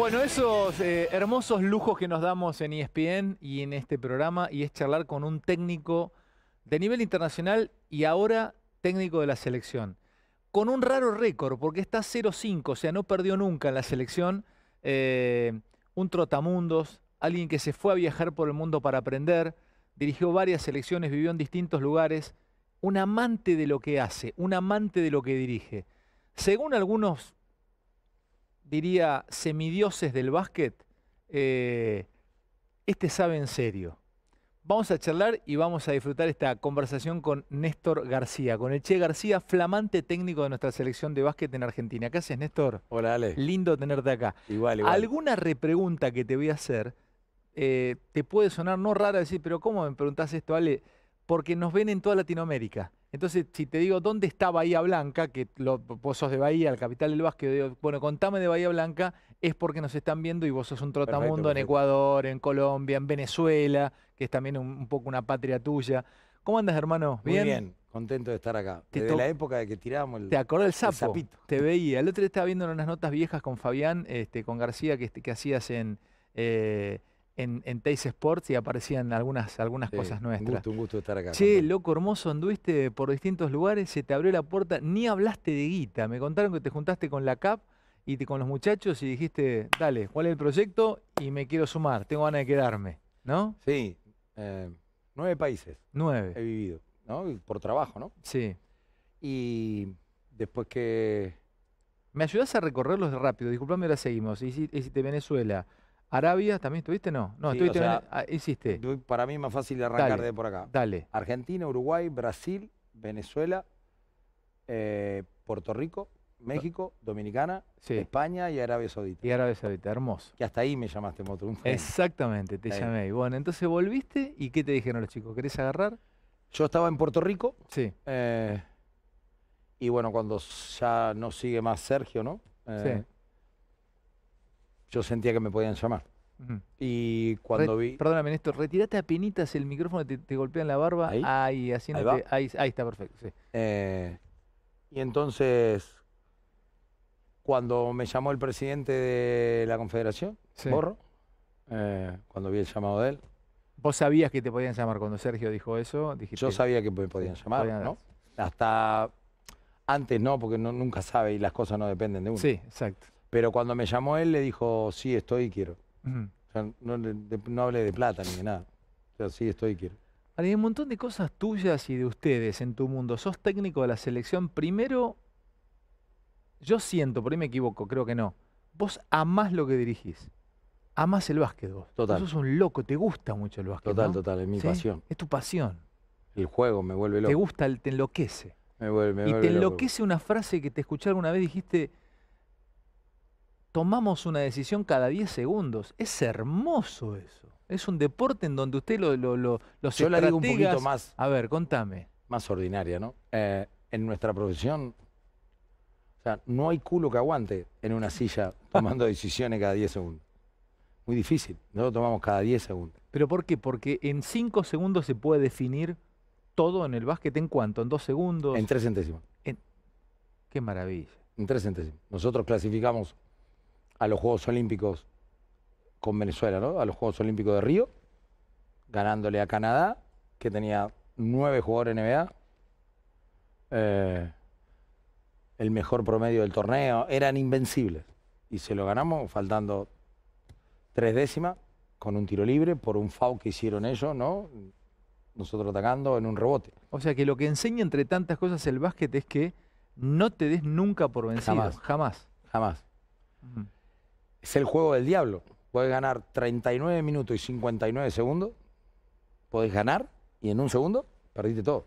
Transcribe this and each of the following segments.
Bueno, esos eh, hermosos lujos que nos damos en ESPN y en este programa, y es charlar con un técnico de nivel internacional y ahora técnico de la selección. Con un raro récord, porque está 0-5, o sea, no perdió nunca en la selección. Eh, un trotamundos, alguien que se fue a viajar por el mundo para aprender, dirigió varias selecciones, vivió en distintos lugares, un amante de lo que hace, un amante de lo que dirige. Según algunos diría, semidioses del básquet, eh, este sabe en serio. Vamos a charlar y vamos a disfrutar esta conversación con Néstor García, con el Che García, flamante técnico de nuestra selección de básquet en Argentina. ¿Qué haces, Néstor? Hola, Ale. Lindo tenerte acá. Igual, igual. ¿Alguna repregunta que te voy a hacer eh, te puede sonar no rara decir, pero ¿cómo me preguntás esto, Ale? Porque nos ven en toda Latinoamérica. Entonces, si te digo, ¿dónde está Bahía Blanca? Que los vos sos de Bahía, el capital del básquet, bueno, contame de Bahía Blanca, es porque nos están viendo y vos sos un trotamundo en Ecuador, en Colombia, en Venezuela, que es también un, poco una patria tuya. ¿Cómo andas, hermano? ¿Bien? Muy bien, contento de estar acá. Desde la época de que tirábamos el. Te acordás del sapo. Te veía. El otro día estaba viendo unas notas viejas con Fabián, este, con García, que, hacías en. Eh, en, en Sports y aparecían algunas, algunas cosas nuestras. Un gusto, un gusto estar acá. Che, loco hermoso, anduviste por distintos lugares, se te abrió la puerta, ni hablaste de guita. Me contaron que te juntaste con la CAP y con los muchachos y dijiste, dale, ¿cuál es el proyecto? Y me quiero sumar, tengo ganas de quedarme, ¿no? Sí, eh, nueve países. Nueve. He vivido, ¿no? Por trabajo, ¿no? Sí. Y después que... ¿Me ayudas a recorrerlos rápido? Disculpame, ahora seguimos. Hiciste Venezuela, Arabia, ¿también estuviste? No, no, estuviste, ah, hiciste. Para mí es más fácil arrancar de por acá. Dale. Argentina, Uruguay, Brasil, Venezuela, eh, Puerto Rico, México, Dominicana, España y Arabia Saudita. Y Arabia Saudita, hermoso. Que hasta ahí me llamaste Motrun. Exactamente, te ahí. llamé. Bueno, entonces volviste y ¿qué te dijeron los chicos? ¿Querés agarrar? Yo estaba en Puerto Rico. Sí. Eh, y bueno, cuando ya no sigue más Sergio, ¿no? Eh, sí yo sentía que me podían llamar. Y cuando vi. Perdóname, Néstor, retirate a penitas el micrófono, te, te golpean la barba. Ahí, ahí, está, perfecto. Eh, y entonces, cuando me llamó el presidente de la Confederación, Borro, eh, cuando vi el llamado de él. ¿Vos sabías que te podían llamar cuando Sergio dijo eso? yo sabía que me podían llamar, ¿no? Hasta antes no, porque nunca sabe y las cosas no dependen de uno. Sí, exacto. Pero cuando me llamó él, le dijo, sí, estoy y quiero. no, hablé de plata ni de nada. O sea, sí, estoy y quiero. Hay un montón de cosas tuyas y de ustedes en tu mundo. Sos técnico de la selección. Primero, yo siento, por ahí me equivoco, creo que no. Vos amás lo que dirigís. Amás el básquet Total. Vos sos un loco, te gusta mucho el básquet. Total, total, es mi pasión. Es tu pasión. El juego me vuelve loco. Te gusta, te enloquece. Me vuelve, me y te enloquece una frase que te escuché una vez, dijiste, tomamos una decisión cada 10 segundos. Es hermoso eso. Es un deporte en donde usted lo, lo, lo Yo la digo un poquito más. A ver, contame. Más ordinaria, ¿no? Eh, en nuestra profesión, o sea, no hay culo que aguante en una silla tomando decisiones cada 10 segundos. Muy difícil. Nosotros tomamos cada 10 segundos. ¿Pero por qué? Porque en 5 segundos se puede definir todo en el básquet. ¿En cuánto? ¿En 2 segundos? En 3 centésimos. Qué maravilla. En 3 centésimos. Nosotros clasificamos a los Juegos Olímpicos con Venezuela, ¿no? A los Juegos Olímpicos de Río, ganándole a Canadá, que tenía nueve jugadores NBA. Eh, el mejor promedio del torneo, eran invencibles. Y se lo ganamos faltando tres décimas con un tiro libre por un foul que hicieron ellos, ¿no? Nosotros atacando en un rebote. O sea que lo que enseña entre tantas cosas el básquet es que no te des nunca por vencido. Jamás. Jamás. Jamás. Mm es el juego del diablo. Puedes ganar 39 minutos y 59 segundos, puedes ganar y en un segundo perdiste todo.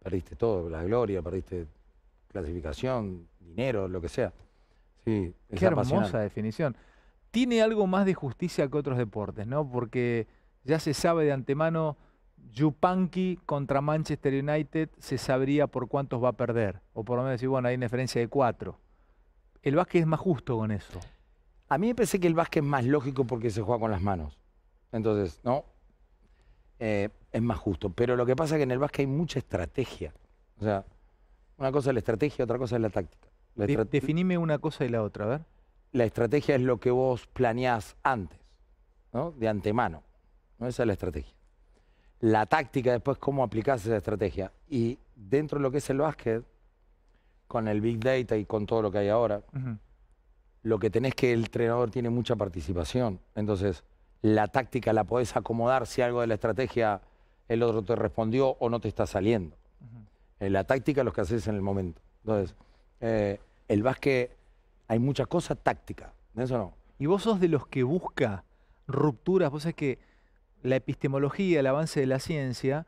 Perdiste todo, la gloria, perdiste clasificación, dinero, lo que sea. Sí, Qué hermosa definición. Tiene algo más de justicia que otros deportes, ¿no? Porque ya se sabe de antemano, Yupanqui contra Manchester United se sabría por cuántos va a perder. O por lo menos decir, bueno, hay una diferencia de cuatro. El básquet es más justo con eso. A mí me parece que el básquet es más lógico porque se juega con las manos. Entonces, ¿no? Eh, es más justo. Pero lo que pasa es que en el básquet hay mucha estrategia. O sea, una cosa es la estrategia, otra cosa es la táctica. definime una cosa y la otra, a ver. La estrategia es lo que vos planeás antes, ¿no? De antemano. ¿no? Esa es la estrategia. La táctica, después, cómo aplicás esa estrategia. Y dentro de lo que es el básquet, con el Big Data y con todo lo que hay ahora, lo que tenés que el entrenador tiene mucha participación. Entonces, la táctica la podés acomodar si algo de la estrategia el otro te respondió o no te está saliendo. Eh, la táctica los lo que haces en el momento. Entonces, eh, el básquet, hay muchas cosas táctica. eso no. Y vos sos de los que busca rupturas, vos sabés que la epistemología, el avance de la ciencia,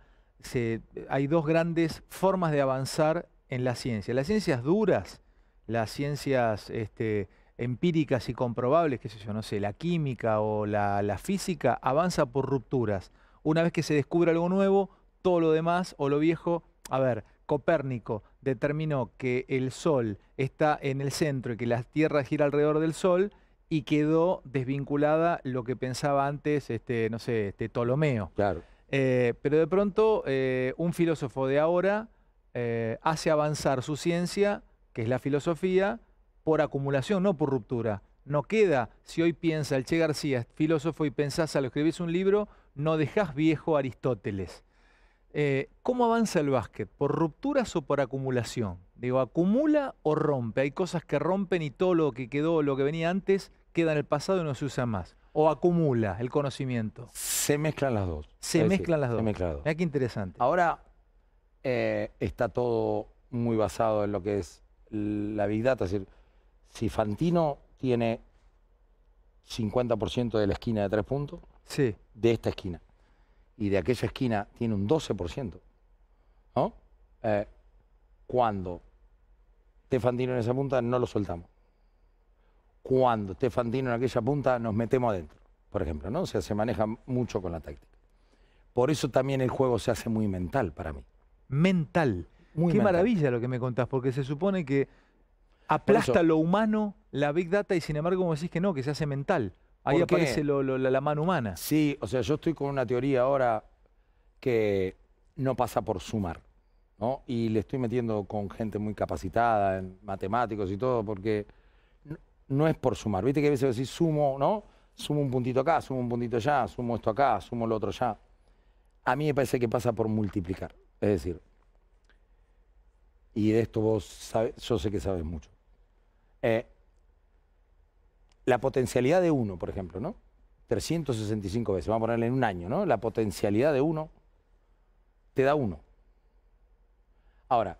hay dos grandes formas de avanzar en la ciencia. Las ciencias duras, las ciencias este, empíricas y comprobables, que sé yo, no sé, la química o la, física, avanza por rupturas. Una vez que se descubre algo nuevo, todo lo demás o lo viejo, a ver, Copérnico determinó que el Sol está en el centro y que la Tierra gira alrededor del Sol y quedó desvinculada lo que pensaba antes, este, no sé, este Ptolomeo. Claro. Eh, pero de pronto eh, un filósofo de ahora eh, hace avanzar su ciencia, que es la filosofía, por acumulación, no por ruptura. No queda, si hoy piensa el Che García, filósofo, y pensás al escribís un libro, no dejás viejo Aristóteles. Eh, ¿Cómo avanza el básquet? ¿Por rupturas o por acumulación? Digo, ¿acumula o rompe? Hay cosas que rompen y todo lo que quedó, lo que venía antes, queda en el pasado y no se usa más. ¿O acumula el conocimiento? Se mezclan las dos. Se mezclan las dos. Se mezclan dos. Mira qué interesante. Ahora eh, está todo muy basado en lo que es la Big Data, es decir, si Fantino tiene 50% de la esquina de tres puntos, de esta esquina, y de aquella esquina tiene un 12%, eh, cuando esté Fantino en esa punta, no lo soltamos. Cuando esté Fantino en aquella punta, nos metemos adentro, por ejemplo, ¿no? O sea, se maneja mucho con la táctica. Por eso también el juego se hace muy mental para mí. Mental. Qué maravilla lo que me contás, porque se supone que aplasta lo humano la Big Data y sin embargo como decís que no, que se hace mental. Ahí aparece la, mano humana. Sí, o sea, yo estoy con una teoría ahora que no pasa por sumar. Y le estoy metiendo con gente muy capacitada, en matemáticos y todo, porque no, es por sumar. Viste que a veces decís sumo, ¿no? Sumo un puntito acá, sumo un puntito allá, sumo esto acá, sumo lo otro allá. A mí me parece que pasa por multiplicar. Es decir, y de esto vos sabes, yo sé que sabes mucho. Eh, la potencialidad de uno, por ejemplo, ¿no? 365 veces, vamos a ponerle en un año, ¿no? La potencialidad de uno te da uno. Ahora,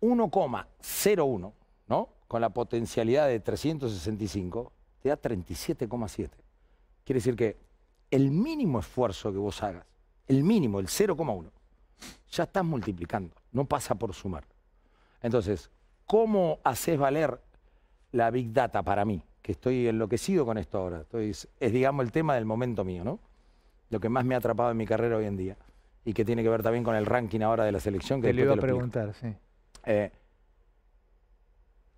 1,01, ¿no? Con la potencialidad de 365, te da 37,7. Quiere decir que el mínimo esfuerzo que vos hagas, el mínimo, el 0,1, ya estás multiplicando, no pasa por sumar. Entonces, ¿cómo haces valer la Big Data para mí, que estoy enloquecido con esto ahora. es, digamos, el tema del momento mío, ¿no? Lo que más me ha atrapado en mi carrera hoy en día y que tiene que ver también con el ranking ahora de la selección. Que te lo iba a preguntar, sí. Eh,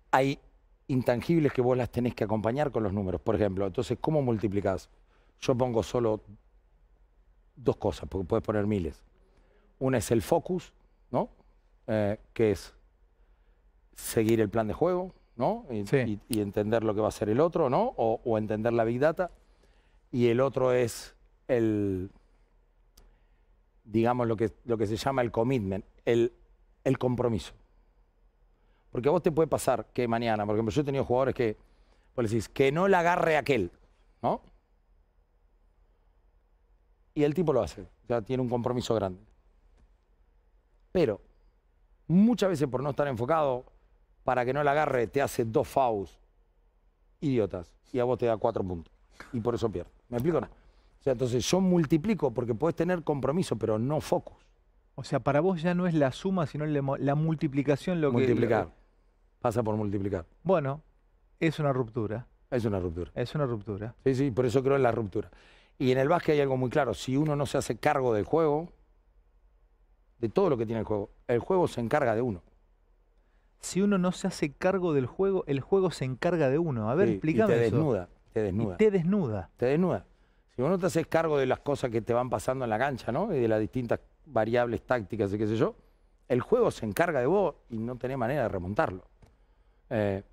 hay intangibles que vos las tenés que acompañar con los números. Por ejemplo, entonces, ¿cómo multiplicás? Yo pongo solo dos cosas, porque puedes poner miles. Una es el focus, ¿no? Eh, que es seguir el plan de juego, y, entender lo que va a hacer el otro, ¿no? O, entender la Big Data. Y el otro es el, digamos, lo que, lo que se llama el commitment, el, el compromiso. Porque a vos te puede pasar que mañana, por ejemplo, yo he tenido jugadores que, pues decís, que no le agarre aquel, ¿no? Y el tipo lo hace, ya tiene un compromiso grande. Pero muchas veces por no estar enfocado, para que no la agarre, te hace dos faus idiotas y a vos te da cuatro puntos. Y por eso pierde. ¿Me explico? No? O sea, entonces yo multiplico porque puedes tener compromiso, pero no focus. O sea, para vos ya no es la suma, sino la, multiplicación lo multiplicar. que... Multiplicar. Pasa por multiplicar. Bueno, es una ruptura. Es una ruptura. Es una ruptura. Sí, sí, por eso creo en la ruptura. Y en el básquet hay algo muy claro. Si uno no se hace cargo del juego, de todo lo que tiene el juego, el juego se encarga de uno si uno no se hace cargo del juego, el juego se encarga de uno. A ver, explícame te desnuda, Te desnuda. te desnuda. Te desnuda. Si vos no te haces cargo de las cosas que te van pasando en la cancha, ¿no? Y de las distintas variables tácticas y qué sé yo, el juego se encarga de vos y no tenés manera de remontarlo. Eh,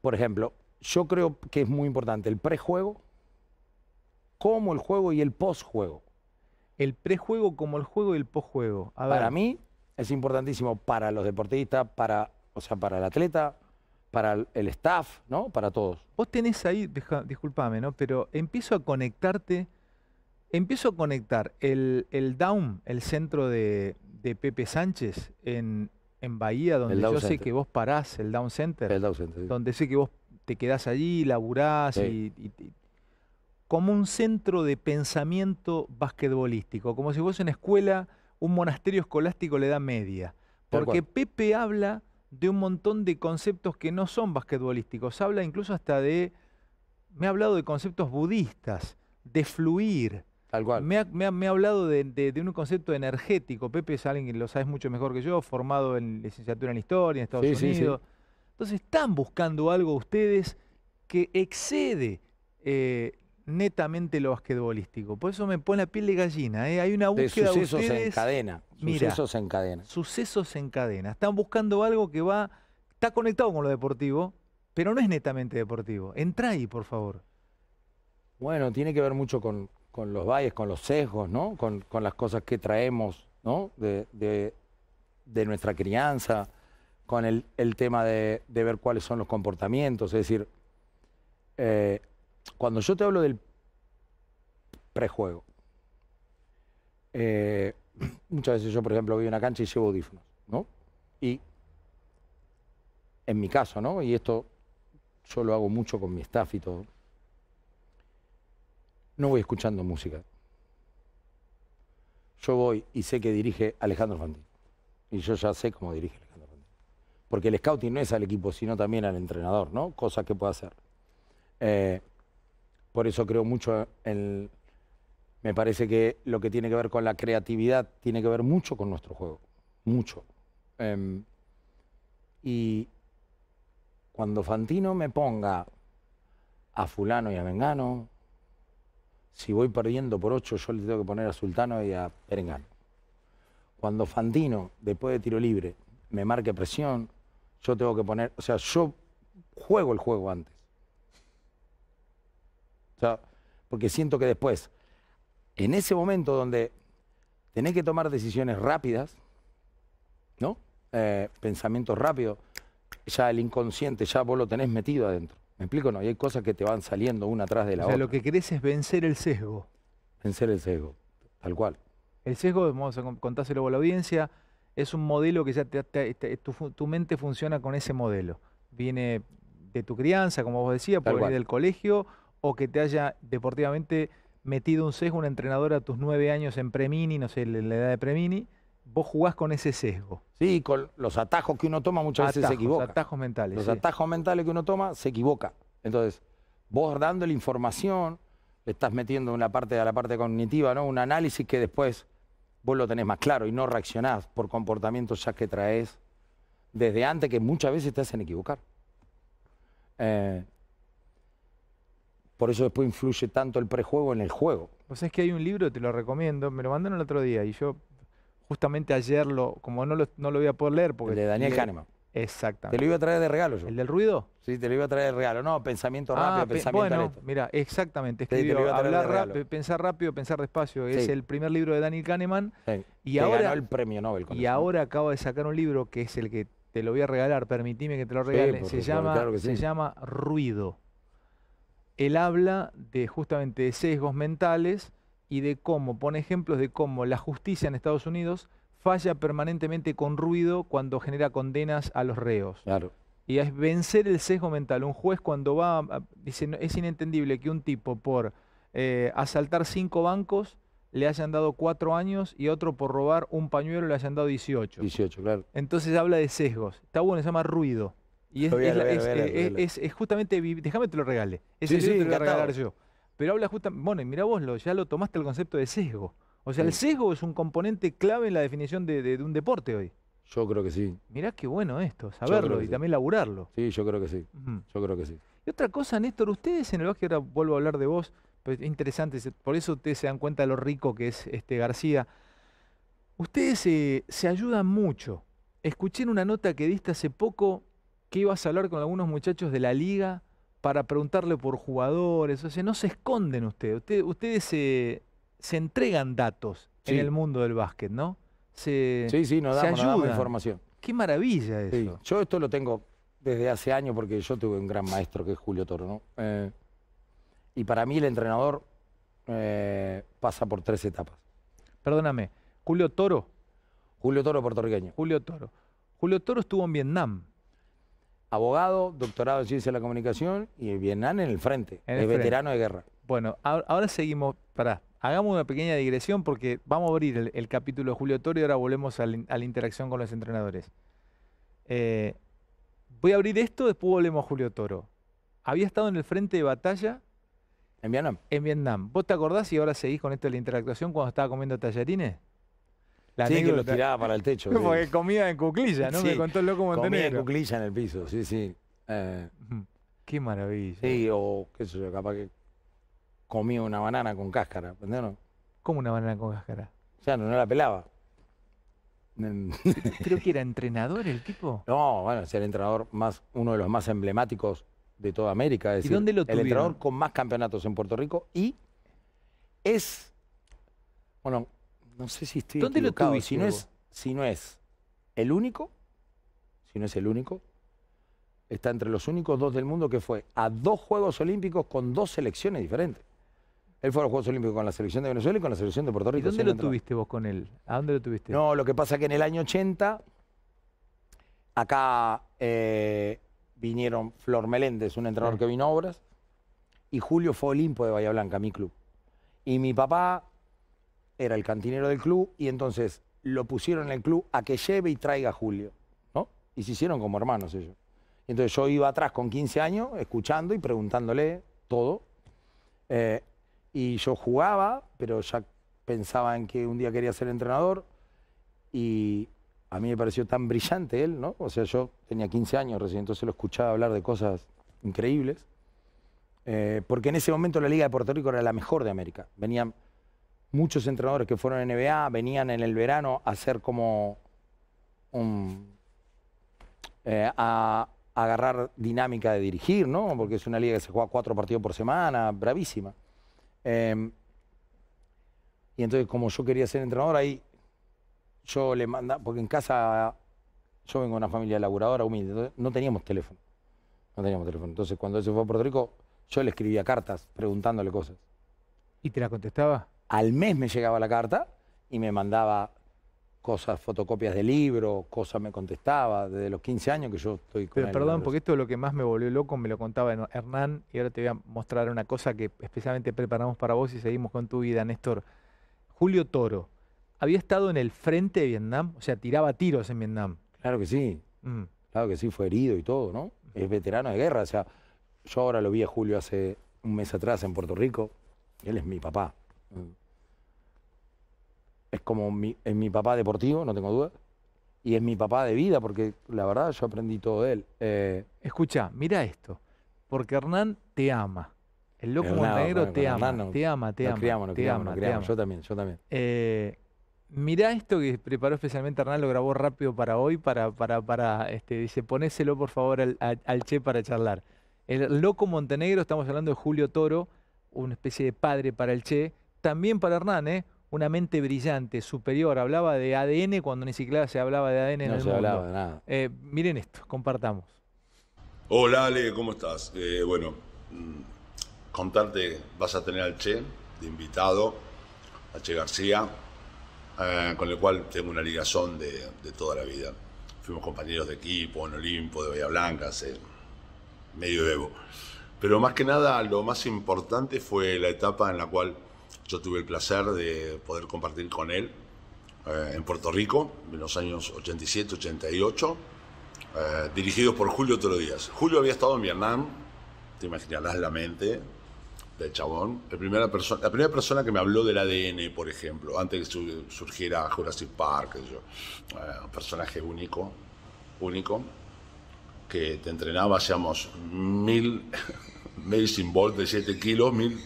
por ejemplo, yo creo que es muy importante el prejuego, como el juego y el posjuego. El prejuego como el juego y el posjuego. Para mí, es importantísimo para los deportistas, para, o sea, para el atleta, para el staff, ¿no? Para todos. Vos tenés ahí, disculpame, ¿no? Pero empiezo a conectarte, empiezo a conectar el, down, el centro de, Pepe Sánchez en, Bahía, donde yo sé que vos parás, el down center. Donde sé que vos te quedás allí, laburás como un centro de pensamiento basquetbolístico, como si vos una escuela un monasterio escolástico le da Media. Porque Pepe habla de un montón de conceptos que no son basquetbolísticos. Habla incluso hasta de. Me ha hablado de conceptos budistas, de fluir. Tal Me ha, me hablado de, un concepto energético. Pepe es alguien que lo sabes mucho mejor que yo, formado en licenciatura en historia en Estados Unidos. Entonces, están buscando algo ustedes que excede eh, netamente lo basquetbolístico. Por eso me pone la piel de gallina. ¿eh? Hay una búsqueda de sucesos en cadena. sucesos en cadena. Sucesos en cadena. Están buscando algo que va, está conectado con lo deportivo, pero no es netamente deportivo. Entra ahí, por favor. Bueno, tiene que ver mucho con, los valles, con los sesgos, ¿no? Con, las cosas que traemos, ¿no? De, nuestra crianza, con el, tema de, ver cuáles son los comportamientos. Es decir, eh, cuando yo te hablo del prejuego, eh, muchas veces yo, por ejemplo, voy a una cancha y llevo audífonos, ¿no? Y en mi caso, ¿no? Y esto yo lo hago mucho con mi staff y todo. No voy escuchando música. Yo voy y sé que dirige Alejandro Fantín. Y yo ya sé cómo dirige Alejandro Fantín. Porque el scouting no es al equipo, sino también al entrenador, ¿no? Cosa que puedo hacer. Eh, por eso creo mucho en... Me parece que lo que tiene que ver con la creatividad tiene que ver mucho con nuestro juego, mucho. Em, y cuando Fantino me ponga a fulano y a Mengano, si voy perdiendo por ocho, yo le tengo que poner a Sultano y a Perengano. Cuando Fantino, después de tiro libre, me marque presión, yo tengo que poner, o sea, yo juego el juego antes. O sea, porque siento que después, en ese momento donde tenés que tomar decisiones rápidas, ¿no? Eh, pensamientos rápidos, ya el inconsciente, ya vos lo tenés metido adentro. ¿Me explico? No, y hay cosas que te van saliendo una atrás de la otra. o sea, lo que querés es vencer el sesgo. Vencer el sesgo, tal cual. El sesgo, vamos a contárselo a la audiencia, es un modelo que ya tu, mente funciona con ese modelo. Viene de tu crianza, como vos decías, por venir del colegio o que te haya deportivamente metido un sesgo un entrenador a tus nueve años en Premini, no sé, en la edad de Premini, vos jugás con ese sesgo. Sí, con los atajos que uno toma muchas veces se equivoca. Los atajos mentales. Los atajos mentales que uno toma se equivoca. Entonces, vos dando la información, le estás metiendo una parte a la parte cognitiva, ¿no? Un análisis que después vos lo tenés más claro y no reaccionás por comportamientos ya que traes desde antes que muchas veces te hacen equivocar. Eh, por eso después influye tanto el prejuego en el juego. Pues es que hay un libro, te lo recomiendo, me lo mandaron el otro día y yo justamente ayer lo, como no lo, no lo voy a poder leer porque... El de Daniel Kahneman. Exactamente. Te lo iba a traer de regalo yo. ¿El del ruido? Sí, te lo iba a traer de regalo. No, pensamiento ah, rápido, pensamiento Bueno, mira, exactamente. pensar rápido, pensar despacio. Es el primer libro de Daniel Kahneman. Y ahora ganó el premio Nobel. Con y ahora acabo de sacar un libro que es el que te lo voy a regalar. Permitime que te lo regale. se llama, se llama Ruido él habla de justamente de sesgos mentales y de cómo, pone ejemplos de cómo la justicia en Estados Unidos falla permanentemente con ruido cuando genera condenas a los reos. Claro. Y es vencer el sesgo mental. Un juez cuando va, dice, es inentendible que un tipo por eh, asaltar cinco bancos le hayan dado cuatro años y otro por robar un pañuelo le hayan dado 18. 18, claro. Entonces habla de sesgos. Está bueno, se llama ruido. Y es justamente, déjame te lo regale, es sí, te lo voy a regalar yo. Pero habla justamente, bueno, mira vos, ya lo tomaste el concepto de sesgo. O sea, el sesgo es un componente clave en la definición de, un deporte hoy. Yo creo que sí. Mirá qué bueno esto, saberlo y también laburarlo. Sí, yo creo que sí. Yo creo que sí. Y otra cosa, Néstor, ustedes en el básquet, ahora vuelvo a hablar de vos, pues, interesante, por eso ustedes se dan cuenta de lo rico que es este García. Ustedes eh, se ayudan mucho. Escuché en una nota que diste hace poco que ibas a hablar con algunos muchachos de la liga para preguntarle por jugadores. O sea, no se esconden ustedes. ustedes, se, entregan datos en el mundo del básquet, ¿no? sí, sí, nos damos, información. Qué maravilla eso. Yo esto lo tengo desde hace años porque yo tuve un gran maestro que es Julio Toro, ¿no? Eh, y para mí el entrenador eh, pasa por tres etapas. Perdóname, Julio Toro. Julio Toro, puertorriqueño. Julio Toro. Julio Toro estuvo en Vietnam abogado, doctorado en ciencia de la comunicación y en Vietnam en el frente, el, veterano de guerra. Bueno, ahora, seguimos, para hagamos una pequeña digresión porque vamos a abrir el, capítulo de Julio Toro y ahora volvemos a la, interacción con los entrenadores. Eh, voy a abrir esto, después volvemos a Julio Toro. Había estado en el frente de batalla. En Vietnam. En Vietnam. ¿Vos te acordás y ahora seguís con esto de la interactuación cuando estaba comiendo tallarines? La sí, que lo tiraba para el techo. Como que comía en cuclilla, ¿no? Me contó el loco Montenegro. Comía en cuclilla en el piso, sí, sí. Eh, qué maravilla. Sí, o qué sé yo, capaz que comía una banana con cáscara, ¿entendés? ¿Cómo una banana con cáscara? O sea, no, la pelaba. Creo que era entrenador el tipo. No, bueno, es el entrenador más, uno de los más emblemáticos de toda América. Es ¿Y dónde lo tuvieron? El entrenador con más campeonatos en Puerto Rico y es, bueno, no sé si estoy. ¿Dónde lo Si no, es, si no es el único, si no es el único, está entre los únicos dos del mundo que fue a dos Juegos Olímpicos con dos selecciones diferentes. Él fue a los Juegos Olímpicos con la selección de Venezuela y con la selección de Puerto Rico. ¿Y dónde lo tuviste vos con él? ¿A dónde lo tuviste? No, lo que pasa es que en el año 80, acá eh, vinieron Flor Meléndez, un entrenador ah. que vino a Obras, y Julio fue Olimpo de Bahía Blanca, mi club. Y mi papá era el cantinero del club y entonces lo pusieron en el club a que lleve y traiga a Julio, ¿no? Y se hicieron como hermanos ellos. Entonces yo iba atrás con 15 años, escuchando y preguntándole todo. Eh, y yo jugaba, pero ya pensaba en que un día quería ser entrenador. Y a mí me pareció tan brillante él, ¿no? O sea, yo tenía 15 años recién, entonces lo escuchaba hablar de cosas increíbles. Eh, porque en ese momento la Liga de Puerto Rico era la mejor de América. Venían muchos entrenadores que fueron a NBA venían en el verano a hacer como un... Eh, a, agarrar dinámica de dirigir, ¿no? Porque es una liga que se juega cuatro partidos por semana, bravísima. Em, y entonces, como yo quería ser entrenador, ahí yo le mandaba, porque en casa yo vengo de una familia laburadora, humilde, entonces no teníamos teléfono. No teníamos teléfono. Entonces, cuando él se fue a Puerto Rico, yo le escribía cartas preguntándole cosas. ¿Y te la contestaba? Al mes me llegaba la carta y me mandaba cosas, fotocopias de libro, cosas me contestaba, desde los 15 años que yo estoy con Pero perdón, porque esto es lo que más me volvió loco, me lo contaba Hernán, y ahora te voy a mostrar una cosa que especialmente preparamos para vos y seguimos con tu vida, Néstor. Julio Toro, había estado en el frente de Vietnam, o sea, tiraba tiros en Vietnam. Claro que sí, mm. claro que sí, fue herido y todo, ¿no? Es veterano de guerra, o sea, yo ahora lo vi a Julio hace un mes atrás en Puerto Rico, él es mi papá. Mm. Es como mi, mi papá deportivo, no tengo duda. Y es mi papá de vida, porque la verdad yo aprendí todo de él. Eh, Escucha, mira esto. Porque Hernán te ama. El loco montenegro te, ama, te ama, te ama, te ama, Yo también, yo también. Eh, mira esto que preparó especialmente Hernán, lo grabó rápido para hoy, para, para, para, este, dice, ponéselo por favor al, al Che para charlar. El loco Montenegro, estamos hablando de Julio Toro, una especie de padre para el Che, también para Hernán, ¿eh? una mente brillante, superior. Hablaba de ADN cuando ni siquiera se hablaba de ADN no en el se Hablaba de nada. Eh, miren esto, compartamos. Hola Ale, ¿cómo estás? Eh, bueno, mm, contarte, vas a tener al Che de invitado, a Che García, con el cual tengo una ligazón de, de, toda la vida. Fuimos compañeros de equipo en Olimpo, de Bahía Blanca, hace medio evo. Pero más que nada, lo más importante fue la etapa en la cual yo tuve el placer de poder compartir con él eh, en Puerto Rico en los años 87, 88, eh, dirigido por Julio Toro Díaz. Julio había estado en Vietnam, te imaginarás la mente del chabón. La primera, persona, la primera persona que me habló del ADN, por ejemplo, antes de que surgiera Jurassic Park, yo, eh, un personaje único, único, que te entrenaba, hacíamos mil, mil sin de 7 kilos, mil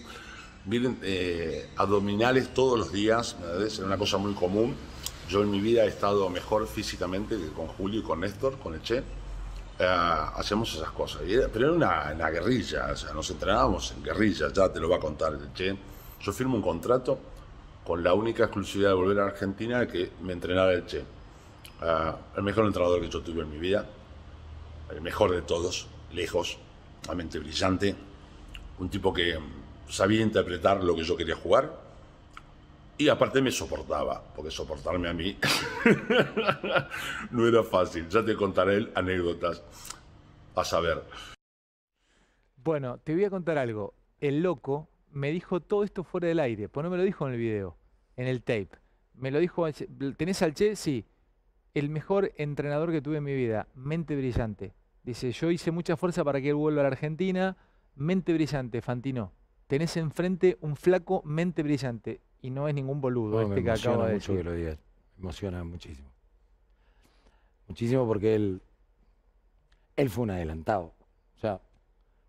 vienen eh, abdominales todos los días, es una cosa muy común. Yo en mi vida he estado mejor físicamente que con Julio y con Néstor, con Eche. Eh, hacemos esas cosas. pero era una, guerrilla, o sea, nos entrenábamos en guerrilla, ya te lo va a contar el Che Yo firmo un contrato con la única exclusividad de volver a Argentina que me entrenara el Che. Eh, el mejor entrenador que yo tuve en mi vida, el mejor de todos, lejos, realmente brillante, un tipo que sabía interpretar lo que yo quería jugar y aparte me soportaba, porque soportarme a mí no era fácil. Ya te contaré anécdotas a saber. Bueno, te voy a contar algo. El loco me dijo todo esto fuera del aire, pues no me lo dijo en el video, en el tape. Me lo dijo, ¿tenés al Che? Sí. El mejor entrenador que tuve en mi vida, mente brillante. Dice, yo hice mucha fuerza para que él vuelva a la Argentina, mente brillante, Fantino tenés enfrente un flaco mente brillante y no es ningún boludo este que acaba de mucho que lo digas. Me emociona muchísimo. Muchísimo porque él, él fue un adelantado. O sea,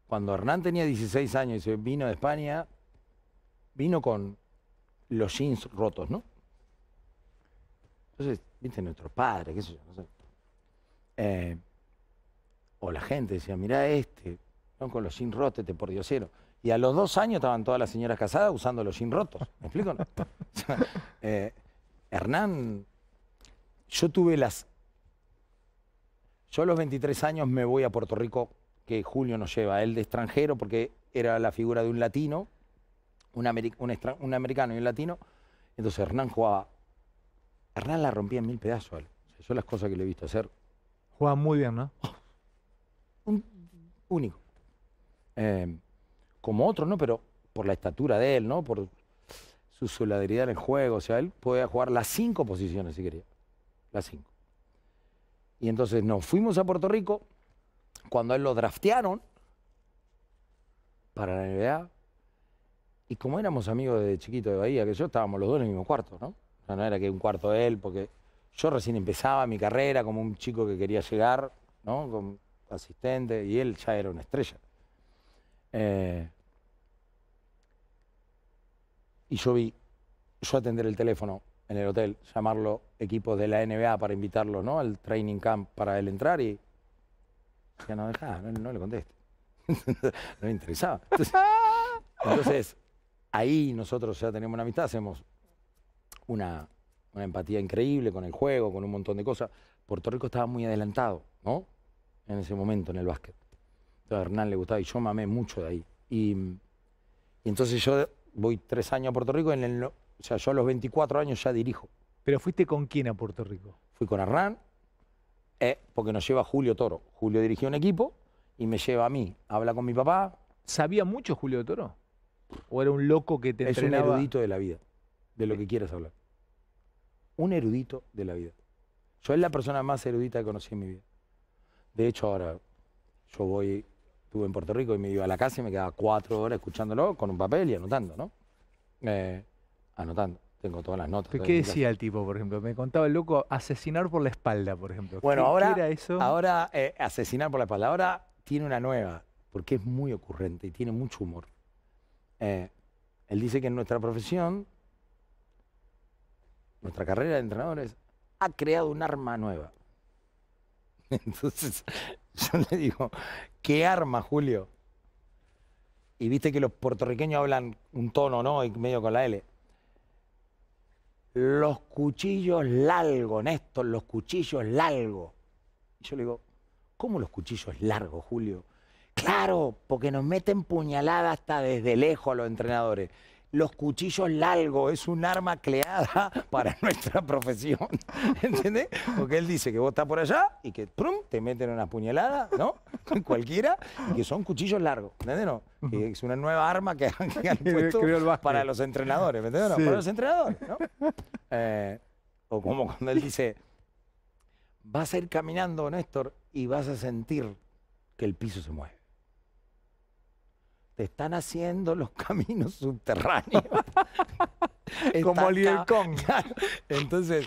cuando Hernán tenía 16 años y se vino de España, vino con los jeans rotos, ¿no? Entonces, viste, nuestro padre, qué sé yo, no sé. Eh, o la gente decía, mirá este, con los jeans rotos, este por diosero. Y a los dos años estaban todas las señoras casadas usando los jeans rotos. ¿Me explico? Eh, Hernán, yo tuve las... Yo a los 23 años me voy a Puerto Rico, que Julio nos lleva, él de extranjero, porque era la figura de un latino, un, americano y un latino. Entonces Hernán jugaba... Hernán la rompía en mil pedazos. ¿vale? las cosas que le he visto hacer... Jugaba muy bien, ¿no? Un... Único. Eh, como otros, ¿no? Pero por la estatura de él, ¿no? Por su solidaridad en el juego. O sea, él podía jugar las cinco posiciones si quería. Las cinco. Y entonces nos fuimos a Puerto Rico. Cuando él lo draftearon para la NBA. Y como éramos amigos de chiquito de Bahía, que yo estábamos los dos en el mismo cuarto, ¿no? O sea, no era que un cuarto de él, porque yo recién empezaba mi carrera como un chico que quería llegar, ¿no? Como asistente, y él ya era una estrella. Eh, y yo vi, yo atender el teléfono en el hotel, llamarlo equipo de la NBA para invitarlo ¿no? al training camp para él entrar y ya no dejaba, no, le contesté. no me interesaba. Entonces, ahí nosotros ya tenemos una amistad, hacemos una, una empatía increíble con el juego, con un montón de cosas. Puerto Rico estaba muy adelantado, ¿no? En ese momento en el básquet a Hernán le gustaba y yo mamé mucho de ahí. Y, entonces yo voy tres años a Puerto Rico, en el, o sea, yo a los 24 años ya dirijo. ¿Pero fuiste con quién a Puerto Rico? Fui con Hernán, eh, porque nos lleva Julio Toro. Julio dirigió un equipo y me lleva a mí. Habla con mi papá. ¿Sabía mucho Julio Toro? ¿O era un loco que te entrenaba? Es un erudito de la vida, de lo que quieras hablar. Un erudito de la vida. Yo es la persona más erudita que conocí en mi vida. De hecho, ahora yo voy estuve en Puerto Rico y me iba a la casa y me quedaba cuatro horas escuchándolo con un papel y anotando, ¿no? Eh, anotando. Tengo todas las notas. ¿Qué decía el tipo, por ejemplo? Me contaba el loco asesinar por la espalda, por ejemplo. Bueno, ahora, ahora eh, asesinar por la espalda. Ahora tiene una nueva, porque es muy ocurrente y tiene mucho humor. Eh, él dice que en nuestra profesión, nuestra carrera de entrenadores, ha creado un arma nueva. Entonces yo le digo, ¿qué arma, Julio? Y viste que los puertorriqueños hablan un tono, ¿no? Y medio con la L. Los cuchillos largos, Néstor, los cuchillos largos. Y yo le digo, ¿cómo los cuchillos largos, Julio? Claro, porque nos meten puñalada hasta desde lejos a los entrenadores los cuchillos largos, es un arma creada para nuestra profesión, ¿entendés? Porque él dice que vos estás por allá y que te meten una puñalada, ¿no? Cualquiera, y que son cuchillos largos, ¿entendés? No? es una nueva arma que, han, puesto para los entrenadores, ¿entendés? Para los entrenadores, ¿no? Eh, o como cuando él dice, vas a ir caminando, Néstor, y vas a sentir que el piso se mueve están haciendo los caminos subterráneos. Como Oliver Kong. Entonces,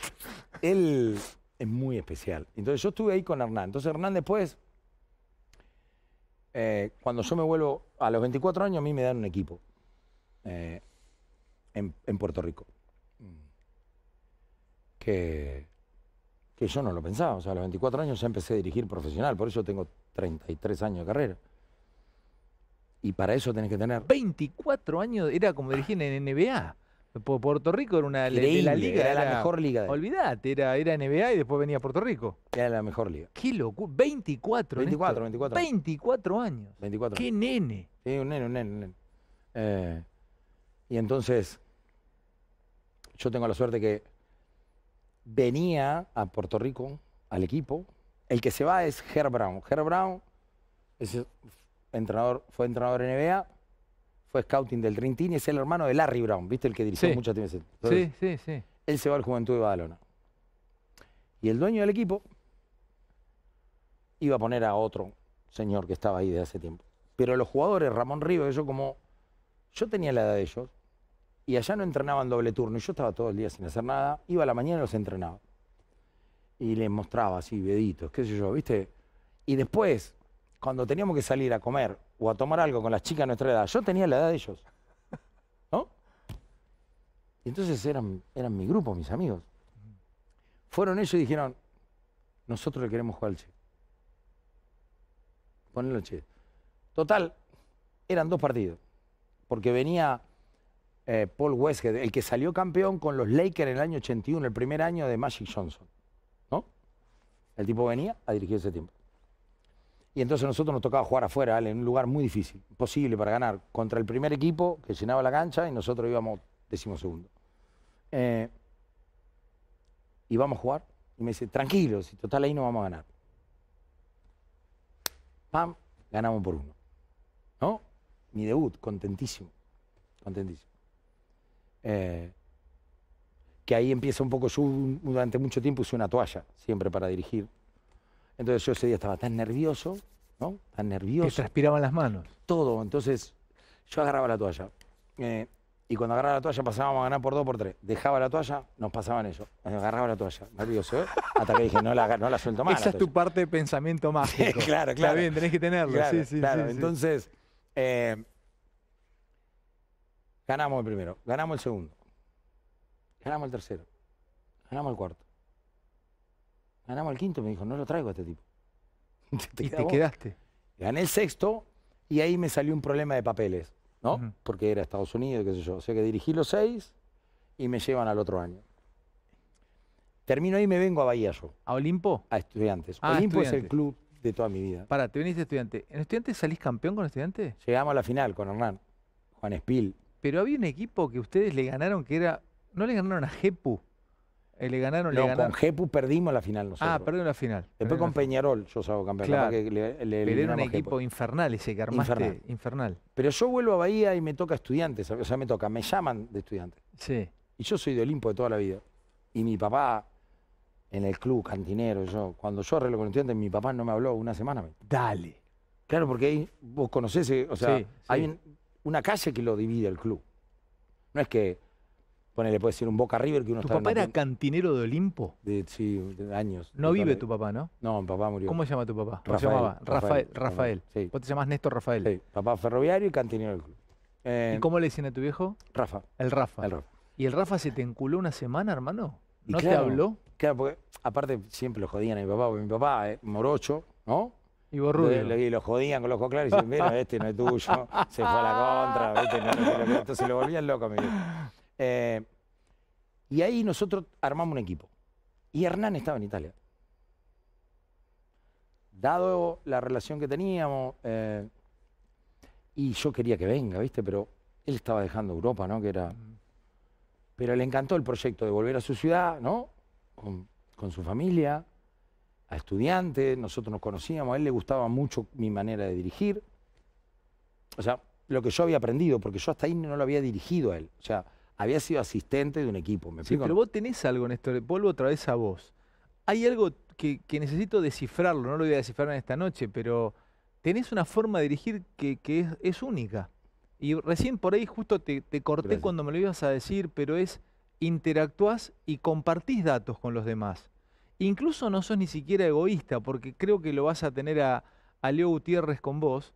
él es muy especial. Entonces, yo estuve ahí con Hernán. Entonces, Hernán después, eh, cuando yo me vuelvo a los 24 años, a mí me dan un equipo eh, en, Puerto Rico. Que, que yo no lo pensaba. O sea, a los 24 años ya empecé a dirigir profesional, por eso tengo 33 años de carrera. Y para eso tenés que tener. 24 años, era como ah. dirigir en NBA. Puerto Rico era una la liga. Era, la mejor liga. Olvidate, era, era NBA y después venía a Puerto Rico. Era la mejor liga. Qué locura. 24, 24, 24. 24 años. 24. Qué nene. Sí, un nene, un nene, un nene. Eh, y entonces, yo tengo la suerte que venía a Puerto Rico, al equipo. El que se va es Ger Brown. Ger Brown es, entrenador, fue entrenador en NBA, fue scouting del Dream es el hermano de Larry Brown, ¿viste? El que dirigió muchas veces. sí, sí, sí. Él se va al Juventud de Badalona. Y el dueño del equipo iba a poner a otro señor que estaba ahí de hace tiempo. Pero los jugadores, Ramón Río, yo como... Yo tenía la edad de ellos y allá no entrenaban doble turno y yo estaba todo el día sin hacer nada. Iba a la mañana y los entrenaba. Y les mostraba así, veditos, qué sé yo, ¿viste? Y después, cuando teníamos que salir a comer o a tomar algo con las chicas de nuestra edad, yo tenía la edad de ellos. ¿No? Y entonces eran, eran mi grupo, mis amigos. Fueron ellos y dijeron, nosotros le queremos jugar al che. Ponelo Total, eran dos partidos. Porque venía eh, Paul Westhead, el que salió campeón con los Lakers en el año 81, el primer año de Magic Johnson. ¿No? El tipo venía a dirigir ese tiempo. Y entonces nosotros nos tocaba jugar afuera, en un lugar muy difícil, imposible para ganar, contra el primer equipo que llenaba la cancha y nosotros íbamos décimo segundo. Eh, y vamos a jugar. Y me dice, tranquilo, si total ahí no vamos a ganar. Pam, ganamos por uno. ¿No? Mi debut, contentísimo. Contentísimo. Eh, que ahí empieza un poco, yo durante mucho tiempo usé una toalla siempre para dirigir entonces yo ese día estaba tan nervioso, ¿no? Tan nervioso. Te transpiraban las manos. Todo. Entonces yo agarraba la toalla. Eh, y cuando agarraba la toalla pasábamos a ganar por dos, por tres. Dejaba la toalla, nos pasaban ellos. Eh, agarraba la toalla, nervioso, ¿eh? Hasta que dije, no la, suelto más. Esa es tu parte de pensamiento mágico. claro, claro. Está bien, tenés que tenerlo. Entonces, eh, ganamos el primero, ganamos el segundo, ganamos el tercero, ganamos el cuarto, Ganamos el quinto, me dijo, no lo traigo a este tipo. ¿Te, y te quedaste. Gané el sexto y ahí me salió un problema de papeles, ¿no? Porque era Estados Unidos, qué sé yo. O sea que dirigí los seis y me llevan al otro año. Termino ahí y me vengo a Bahía yo. ¿A Olimpo? A Estudiantes. Ah, Olimpo es el club de toda mi vida. Para, te viniste estudiante. ¿En Estudiantes salís campeón con Estudiantes? Llegamos a la final con Hernán, Juan Espil. Pero había un equipo que ustedes le ganaron que era... ¿No le ganaron a Jepu? Eh, le ganaron, le ganaron. Con Jepu perdimos la final nosotros. Ah, perdimos la final. Después con Peñarol yo salgo campeón. Pero era un equipo infernal ese que armaste. Infernal. Pero yo vuelvo a Bahía y me toca estudiantes. O sea, me toca, me llaman de estudiantes Sí. Y yo soy de Olimpo de toda la vida. Y mi papá en el club, cantinero, yo. Cuando yo arreglo con estudiantes, mi papá no me habló una semana. Dale. Claro, porque ahí vos conocés, eh, o sea, hay una calle que lo divide el club. No es que Ponele, puede decir un Boca River que uno ¿Tu está papá era cantinero de Olimpo? sí, de años. No vive tu papá, ¿no? No, mi papá murió. ¿Cómo se llama tu papá? se llamaba? Rafael. Rafael. Sí. Vos te llamás Néstor Rafael. Sí, papá ferroviario y cantinero del club. Eh, ¿Y cómo le dicen a tu viejo? Rafa, El Rafa. ¿Y el Rafa se te enculó una semana, hermano? ¿No te habló? Claro, porque aparte siempre lo jodían a mi papá, porque mi papá, eh, morocho, ¿no? Y borrudo. Y lo jodían con los ojos claros y dicen, mira, este no es tuyo, se fue a la contra, ¿viste? No, entonces lo volvían loco a mi viejo. Eh, y ahí nosotros armamos un equipo. Y Hernán estaba en Italia. Dado la relación que teníamos, eh, y yo quería que venga, ¿viste? Pero él estaba dejando Europa, ¿no? Que era... Pero le encantó el proyecto de volver a su ciudad, ¿no? Con, con su familia, a estudiantes, nosotros nos conocíamos, a él le gustaba mucho mi manera de dirigir. O sea, lo que yo había aprendido, porque yo hasta ahí no lo había dirigido a él. O sea, había sido asistente de un equipo. ¿me sí, pero vos tenés algo, Néstor. Vuelvo otra vez a vos. Hay algo que, necesito descifrarlo, no lo voy a descifrar en esta noche, pero tenés una forma de dirigir que, es, única. Y recién por ahí justo te, corté cuando me lo ibas a decir, pero es interactuás y compartís datos con los demás. Incluso no sos ni siquiera egoísta, porque creo que lo vas a tener a, a Leo Gutiérrez con vos,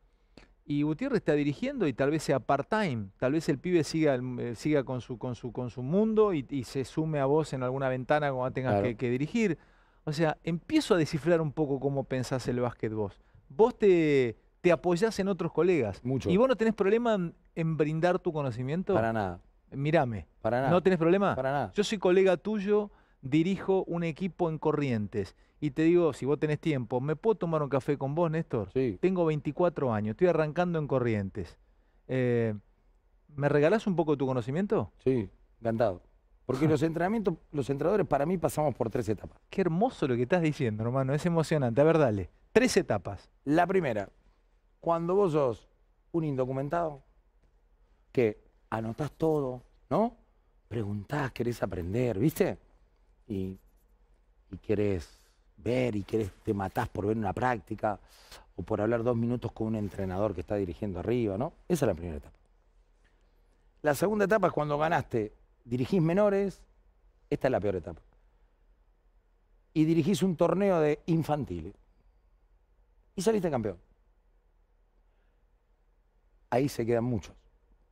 y Gutiérrez está dirigiendo y tal vez sea part-time, tal vez el pibe siga, eh, siga con, su, con, su, con su mundo y, se sume a vos en alguna ventana cuando tengas que, dirigir. O sea, empiezo a descifrar un poco cómo pensás el básquet vos. Vos te, te apoyás en otros colegas. Mucho. ¿Y vos no tenés problema en, brindar tu conocimiento? Para nada. Mírame. Para nada. ¿No tenés problema? Para nada. Yo soy colega tuyo, dirijo un equipo en Corrientes y te digo, si vos tenés tiempo, ¿me puedo tomar un café con vos, Néstor? Sí. Tengo 24 años, estoy arrancando en Corrientes. Eh, ¿Me regalás un poco tu conocimiento? Sí, encantado. Porque los entrenamientos, los entrenadores para mí pasamos por tres etapas. Qué hermoso lo que estás diciendo, hermano, es emocionante. A ver, dale, tres etapas. La primera, cuando vos sos un indocumentado, que anotás todo, ¿no? Preguntás, querés aprender, ¿viste? Y, y querés ver y querés, te matás por ver una práctica o por hablar dos minutos con un entrenador que está dirigiendo arriba, ¿no? Esa es la primera etapa. La segunda etapa es cuando ganaste, dirigís menores, esta es la peor etapa. Y dirigís un torneo de infantil. Y saliste campeón. Ahí se quedan muchos.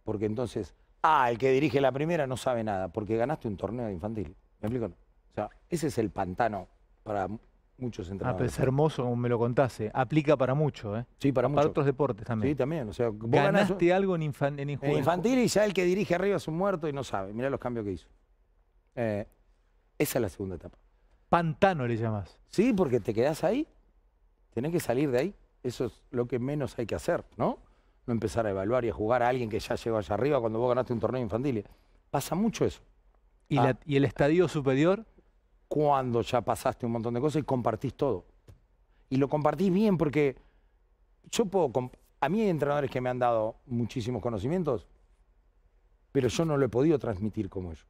Porque entonces, ah, el que dirige la primera no sabe nada, porque ganaste un torneo de infantil. ¿Me explico? O sea, ese es el pantano para Muchos ah, entrenadores. Ah, es hermoso como me lo contaste. Eh. Aplica para mucho, ¿eh? Sí, para muchos. Para otros deportes también. Sí, también. O sea, ¿vos Ganaste algo en, infantil en, infantil y ya el que dirige arriba es un muerto y no sabe. Mirá los cambios que hizo. Eh, esa es la segunda etapa. Pantano le llamás? Sí, porque te quedás ahí. Tenés que salir de ahí. Eso es lo que menos hay que hacer, ¿no? No empezar a evaluar y a jugar a alguien que ya llegó allá arriba cuando vos ganaste un torneo infantil. Pasa mucho eso. ¿y ah. el estadio superior? cuando ya pasaste un montón de cosas y compartís todo. Y lo compartís bien porque yo puedo... A mí hay entrenadores que me han dado muchísimos conocimientos, pero yo no lo he podido transmitir como ellos.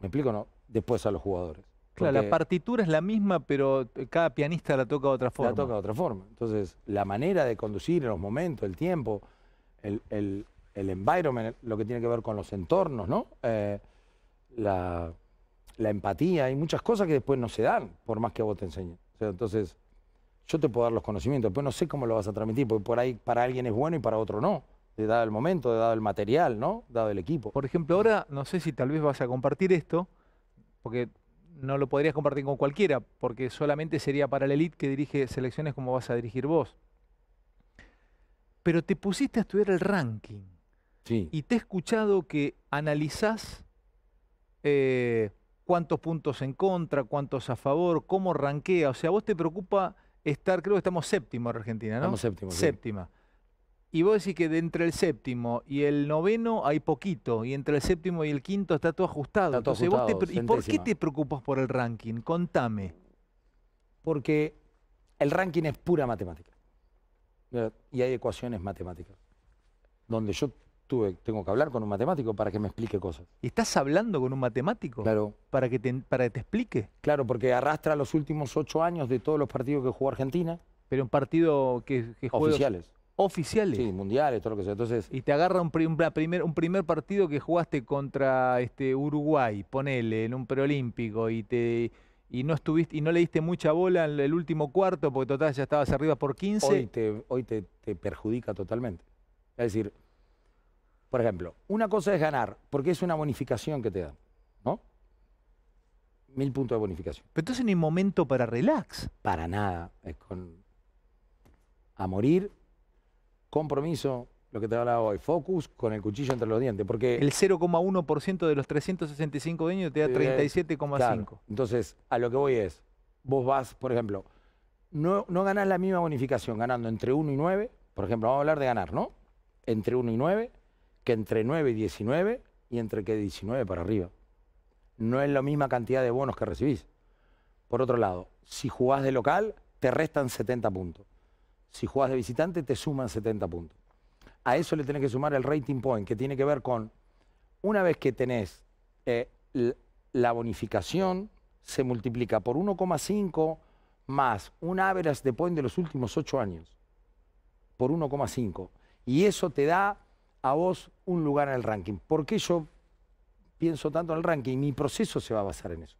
¿Me explico? No? Después a los jugadores. claro, la partitura es la misma, pero eh, cada pianista la toca de otra forma. La toca de otra forma. Entonces, la manera de conducir, los momentos, el tiempo, el, el, environment, lo que tiene que ver con los entornos, ¿no? Eh, la, la empatía, hay muchas cosas que después no se dan, por más que vos te enseñes. entonces, yo te puedo dar los conocimientos, pero no sé cómo lo vas a transmitir, porque por ahí para alguien es bueno y para otro no, de dado el momento, de dado el material, ¿no? Dado el equipo. Por ejemplo, ahora no sé si tal vez vas a compartir esto, porque no lo podrías compartir con cualquiera, porque solamente sería para la elite que dirige selecciones como vas a dirigir vos. Pero te pusiste a estudiar el ranking. Sí. Y te he escuchado que analizás eh, cuántos puntos en contra, cuántos a favor, cómo ranquea. O sea, vos te preocupa estar, creo que estamos séptimo en Argentina, ¿no? Estamos séptimo. Séptima. Y vos decís que de entre el séptimo y el noveno hay poquito, y entre el séptimo y el quinto está todo ajustado. vos ¿Y por qué te preocupas por el ranking? Contame. Porque el ranking es pura matemática. Y hay ecuaciones matemáticas. Donde yo tengo que hablar con un matemático para que me explique cosas. ¿Y estás hablando con un matemático? Claro. Para que, te, para que te explique. Claro, porque arrastra los últimos ocho años de todos los partidos que jugó Argentina. Pero un partido que, Oficiales. Oficiales. Sí, mundiales, todo lo que sea. Entonces, y te agarra un, primer, partido que jugaste contra este, Uruguay, ponele, en un preolímpico, y te no estuviste y no le diste mucha bola en el último cuarto porque total ya estabas arriba por 15. Hoy te, hoy te perjudica totalmente. Es decir, por ejemplo, una cosa es ganar, porque es una bonificación que te dan, ¿no? Mil puntos de bonificación. Pero entonces no hay momento para relax. Para nada. Es con. A morir, compromiso, lo que te hablaba hoy, focus con el cuchillo entre los dientes. Porque el 0,1% de los 365 años te da 37,5. Entonces, a lo que voy es, vos vas, por ejemplo, no, no ganás la misma bonificación ganando entre 1 y 9, por ejemplo, vamos a hablar de ganar, ¿no? Entre 1 y 9 que entre 9 y 19 y entre que 19 para arriba. No es la misma cantidad de bonos que recibís. Por otro lado, si jugás de local, te restan 70 puntos. Si jugás de visitante, te suman 70 puntos. A eso le tenés que sumar el rating point, que tiene que ver con, una vez que tenés eh, la bonificación, se multiplica por 1,5 más un average de point de los últimos 8 años, por 1,5. Y eso te da a vos un lugar en el ranking. ¿Por qué yo pienso tanto en el ranking? Mi proceso se va a basar en eso.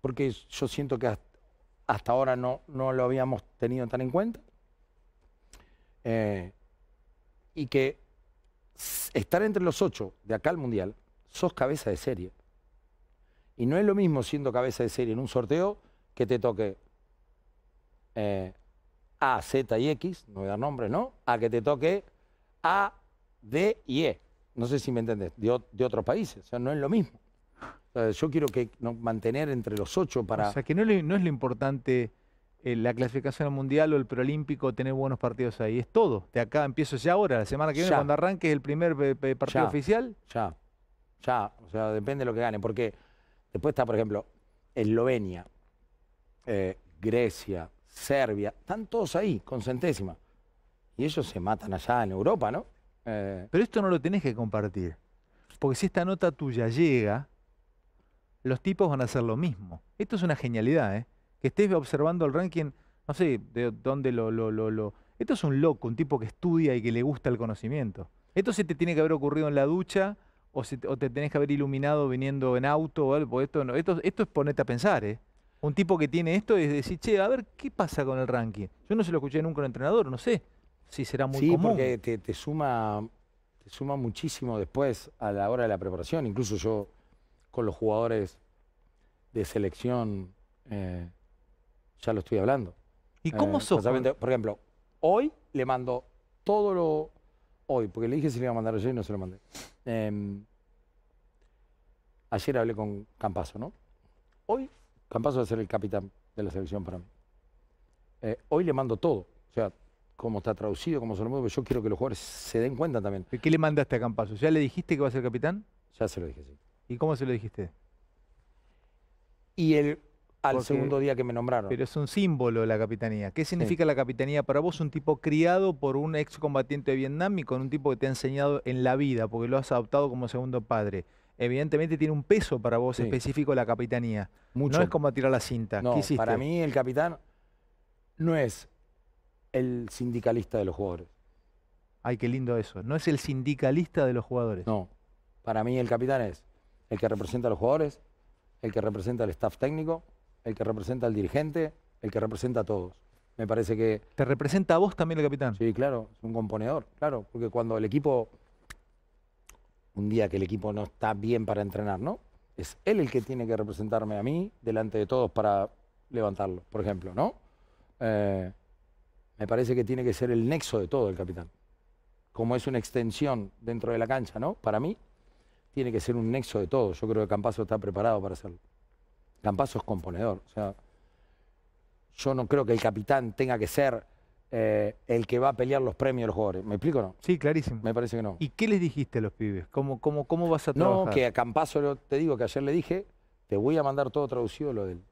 Porque yo siento que hasta ahora no, no lo habíamos tenido tan en cuenta. Eh, y que estar entre los ocho de acá al Mundial, sos cabeza de serie. Y no es lo mismo siendo cabeza de serie en un sorteo que te toque eh, A, Z y X, no voy a dar nombres, ¿no? A que te toque A, D y E. No sé si me entiendes de, otros países. O sea, no es lo mismo. yo quiero que mantener entre los ocho para. O sea, que no, es lo importante eh, la clasificación mundial o el preolímpico, tener buenos partidos ahí. Es todo. De acá empiezo ya ahora, la semana que viene, cuando arranque el primer eh, partido oficial. Ya. Ya. O sea, depende de lo que gane. Porque después está, por ejemplo, Eslovenia, eh, Grecia, Serbia. Están todos ahí, con centésima. Y ellos se matan allá en Europa, ¿no? Eh, Pero esto no lo tenés que compartir. Porque si esta nota tuya llega, los tipos van a hacer lo mismo. Esto es una genialidad, ¿eh? Que estés observando el ranking, no sé de dónde lo, lo, lo, Esto es un loco, un tipo que estudia y que le gusta el conocimiento. Esto se te tiene que haber ocurrido en la ducha o, te tenés que haber iluminado viniendo en auto o algo. Esto, esto, es ponerte a pensar, ¿eh? Un tipo que tiene esto es decir, che, a ver, ¿qué pasa con el ranking? Yo no se lo escuché nunca a un entrenador, no sé. Sí, será muy sí, porque te, suma, te suma muchísimo después a la hora de la preparación. Incluso yo con los jugadores de selección eh, ya lo estoy hablando. ¿Y cómo eh, Por ejemplo, hoy le mando todo lo... Hoy, porque le dije si le iba a mandar ayer y no se lo mandé. Em, ayer hablé con Campazo, ¿no? Hoy Campazo va a ser el capitán de la selección para mí. Eh, hoy le mando todo. O sea, cómo está traducido, cómo se lo mueve. Yo quiero que los jugadores se den cuenta también. ¿Y ¿Qué le mandaste a Campaso? ¿Ya le dijiste que va a ser capitán? Ya se lo dije, sí. ¿Y cómo se lo dijiste? Y el, al segundo día que me nombraron. Pero es un símbolo la capitanía. ¿Qué significa la capitanía para vos? Un tipo criado por un excombatiente de Vietnam y con un tipo que te ha enseñado en la vida, porque lo has adoptado como segundo padre. Evidentemente tiene un peso para vos específico la capitanía. Mucho. No es como tirar la cinta. Para mí el capitán no es el sindicalista de los jugadores. Ay, qué lindo eso. No es el sindicalista de los jugadores. No. Para mí el capitán es el que representa a los jugadores, el que representa al staff técnico, el que representa al dirigente, el que representa a todos. Me parece que... ¿Te representa a vos también el capitán? Sí, claro, es un componedor, claro, porque cuando el equipo, un día que el equipo no está bien para entrenar, ¿no? Es él el que tiene que representarme a mí delante de todos para levantarlo, por ejemplo, ¿no? Eh, me parece que tiene que ser el nexo de todo el capitán. Como es una extensión dentro de la cancha, ¿no? Para mí, tiene que ser un nexo de todo. Yo creo que Campazo está preparado para hacerlo. Campazo es componedor. O sea, yo no creo que el capitán tenga que ser eh, el que va a pelear los premios de los jugadores. ¿Me explico o no? Sí, clarísimo. Me parece que no. ¿Y qué les dijiste a los pibes? ¿Cómo, cómo, vas a trabajar? No, que a Campazo te digo que ayer le dije, te voy a mandar todo traducido lo del...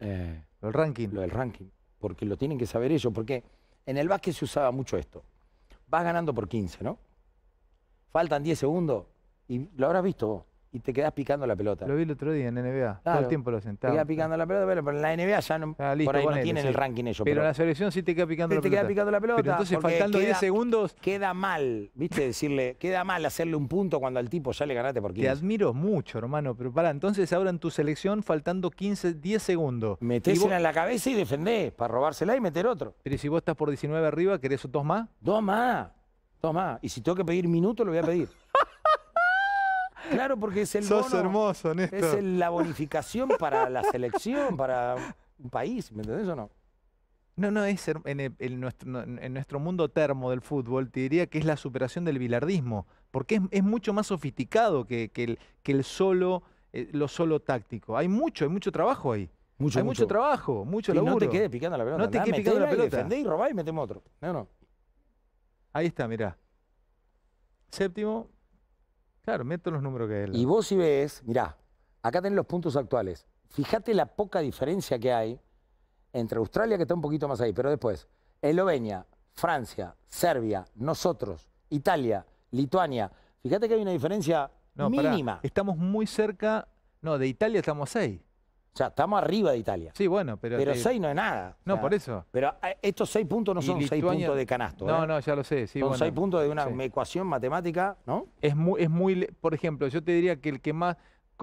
Eh, lo del ranking. Lo del ranking porque lo tienen que saber ellos, porque en el básquet se usaba mucho esto. Vas ganando por 15, ¿no? Faltan 10 segundos y lo habrás visto vos y te quedas picando la pelota. Lo vi el otro día en NBA. Todo el tiempo lo sentaba. Te quedas picando la pelota, pero en la NBA ya no, ah, por ahí no tienen el ranking ellos. Pero, en la selección sí te queda picando la pelota. pelota. Te queda picando la pelota. Pero entonces faltando 10 segundos. Queda mal, ¿viste? Decirle, queda mal hacerle un punto cuando al tipo ya le ganaste por 15. Te admiro mucho, hermano. Pero para, entonces ahora en tu selección faltando 15, 10 segundos. Metésela en la cabeza y defendés para robársela y meter otro. Pero si vos estás por 19 arriba, ¿querés dos más? Dos más. Dos más. Y si tengo que pedir minutos, lo voy a pedir. Claro, porque es el Sos bono, hermoso, Néstor. Es la bonificación para la selección, para un país, ¿me entendés o no? No, no, es en, nuestro, mundo termo del fútbol, te diría que es la superación del bilardismo, porque es, mucho más sofisticado que, el, solo, eh, lo solo táctico. Hay mucho, hay mucho trabajo ahí. hay mucho, trabajo, mucho y No te quedes picando la pelota. No te quedes picando la pelota. Defendé y robá y metemos otro. No, no. Ahí está, mirá. Séptimo, Claro, meto los números que él. Y vos si ves, mirá, acá tenés los puntos actuales. Fíjate la poca diferencia que hay entre Australia, que está un poquito más ahí, pero después, Eslovenia, Francia, Serbia, nosotros, Italia, Lituania. Fíjate que hay una diferencia mínima. Estamos muy cerca, no, de Italia estamos ahí. O sea, estamos arriba de Italia. Sí, bueno, pero. Pero seis no es nada. No, por eso. Pero eh, estos seis puntos no son seis puntos de canasto. No, ¿eh? no, ya lo sé. son seis puntos de una ecuación matemática, ¿no? Es muy, es muy. Por ejemplo, yo te diría que el que más.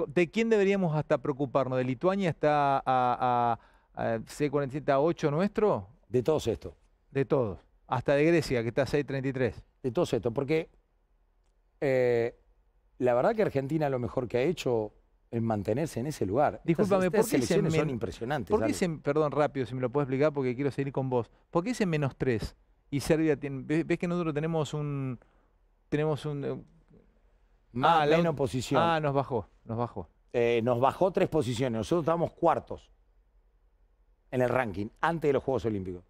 ¿De quién deberíamos hasta preocuparnos? ¿De Lituania está a, a, c nuestro? De todos estos. De todos. Hasta de Grecia, que está a 6.33. De todos estos, porque eh, la verdad que Argentina lo mejor que ha hecho en mantenerse en ese lugar. Discúlpame, estas, ¿por qué selecciones son impresionantes. perdón, rápido, si me lo puedo explicar porque quiero seguir con vos. ¿Por qué ese menos 3 y Serbia tiene, ves, que nosotros tenemos un tenemos un eh, ah, menos Ah, nos bajó, nos bajó. Eh, nos bajó tres posiciones. Nosotros estábamos cuartos en el ranking antes de los Juegos Olímpicos.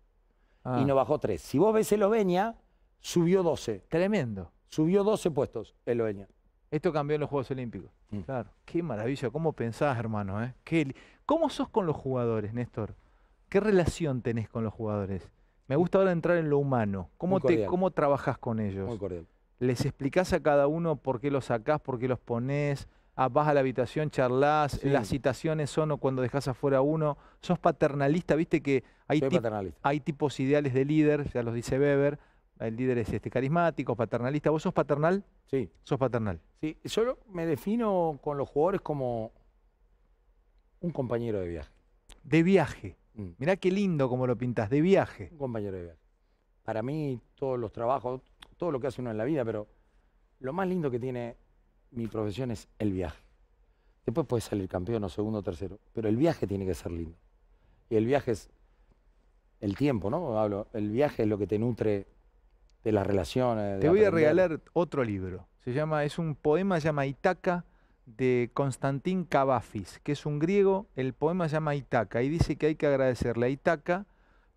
Ah. Y nos bajó tres. Si vos ves Eslovenia, subió 12. Tremendo. Subió 12 puestos Eslovenia. Esto cambió en los Juegos Olímpicos. Mm. Claro, qué maravilla, cómo pensás, hermano. Eh? ¿Cómo sos con los jugadores, Néstor? ¿Qué relación tenés con los jugadores? Me gusta ahora entrar en lo humano. ¿Cómo, te, cómo trabajás con ellos? Muy cordial. ¿Les explicás a cada uno por qué los sacás, por qué los ponés? Ah, vas a la habitación, charlas, las citaciones son o cuando dejas afuera uno. Sos paternalista, viste que hay, hay tipos ideales de líder, ya los dice Weber, Ah, líderes este, carismáticos, paternalista. ¿Vos sos paternal? Sí. ¿Sos paternal? Sí, yo me defino con los jugadores como un compañero de viaje. De viaje. Mm. Mirá qué lindo como lo pintas, de viaje. Un compañero de viaje. Para mí, todos los trabajos, todo lo que hace uno en la vida, pero lo más lindo que tiene mi profesión es el viaje. Después puede salir campeón o segundo o tercero, pero el viaje tiene que ser lindo. Y el viaje es el tiempo, ¿no? Hablo, el viaje es lo que te nutre de las relaciones. Te voy a regalar otro libro. Se llama, es un poema, se llama Itaca, de Constantín Cavafis, que es un griego. El poema se llama Itaca y dice que hay que agradecerle a Itaca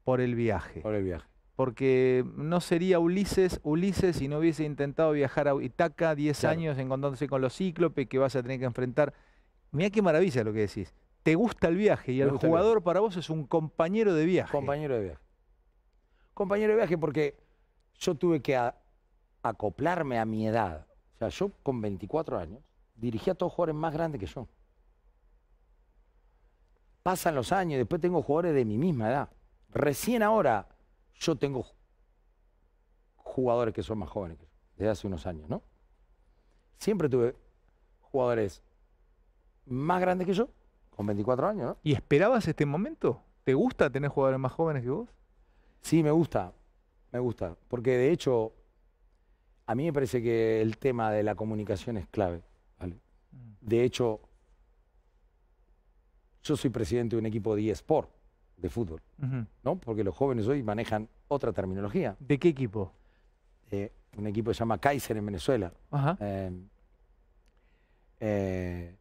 por el viaje. Por el viaje. Porque no sería Ulises, Ulises, si no hubiese intentado viajar a Itaca 10 años encontrándose con los cíclopes que vas a tener que enfrentar. Mira qué maravilla lo que decís. Te gusta el viaje y el jugador para vos es un compañero de viaje. Compañero de viaje. Compañero de viaje porque yo tuve que acoplarme a mi edad. O sea, yo con 24 años dirigía a todos jugadores más grandes que yo. Pasan los años, y después tengo jugadores de mi misma edad. Recién ahora yo tengo jugadores que son más jóvenes que yo, desde hace unos años, ¿no? Siempre tuve jugadores más grandes que yo, con 24 años, ¿no? ¿Y esperabas este momento? ¿Te gusta tener jugadores más jóvenes que vos? Sí, me gusta. Me gusta, porque de hecho, a mí me parece que el tema de la comunicación es clave. Mm. De hecho, yo soy presidente de un equipo de eSport, de fútbol, ¿no? Porque los jóvenes hoy manejan otra terminología. ¿De qué equipo? un equipo que se llama Kaiser en Venezuela. Em, eh,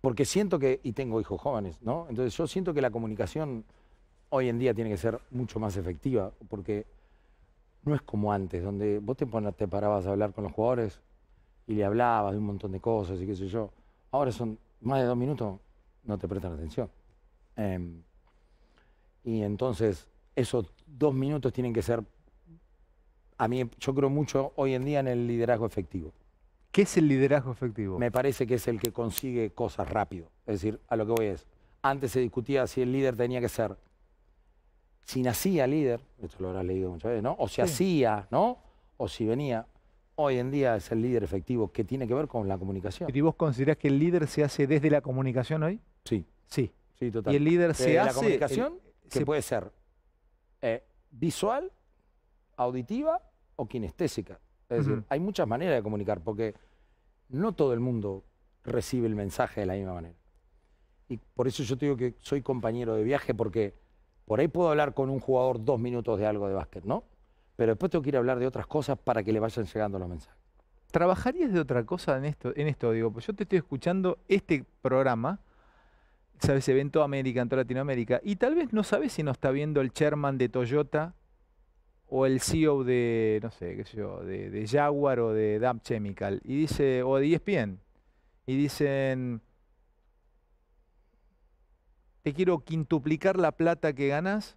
porque siento que, y tengo hijos jóvenes, ¿no? Entonces yo siento que la comunicación hoy en día tiene que ser mucho más efectiva, porque no es como antes, donde vos te, parabas a hablar con los jugadores y le hablabas de un montón de cosas y qué sé yo. Ahora son más de dos minutos, no te prestan atención. Em, y entonces esos dos minutos tienen que ser, a mí yo creo mucho hoy en día en el liderazgo efectivo. ¿Qué es el liderazgo efectivo? Me parece que es el que consigue cosas rápido. Es decir, a lo que voy es, antes se discutía si el líder tenía que ser si nacía líder, esto lo habrás leído muchas veces, ¿no? O si hacía, ¿no? O si venía. Hoy en día es el líder efectivo que tiene que ver con la comunicación. ¿Y vos considerás que el líder se hace desde la comunicación hoy? Sí. Sí. Sí, total. ¿Y el líder se hace... desde la comunicación, se... puede ser eh, visual, auditiva o kinestésica. Es decir, hay muchas maneras de comunicar, porque no todo el mundo recibe el mensaje de la misma manera. Y por eso yo te digo que soy compañero de viaje, porque por ahí puedo hablar con un jugador dos minutos de algo de básquet, ¿no? Pero después tengo que ir a hablar de otras cosas para que le vayan llegando los mensajes. ¿Trabajarías de otra cosa en esto? En esto digo, pues yo te estoy escuchando este programa, sabes, se ve en toda América, en toda Latinoamérica, y tal vez no sabes si nos está viendo el chairman de Toyota o el CEO de, no sé, qué sé yo, de, Jaguar o de Dab Chemical, y dice, o de ESPN, y dicen, te quiero quintuplicar la plata que ganas,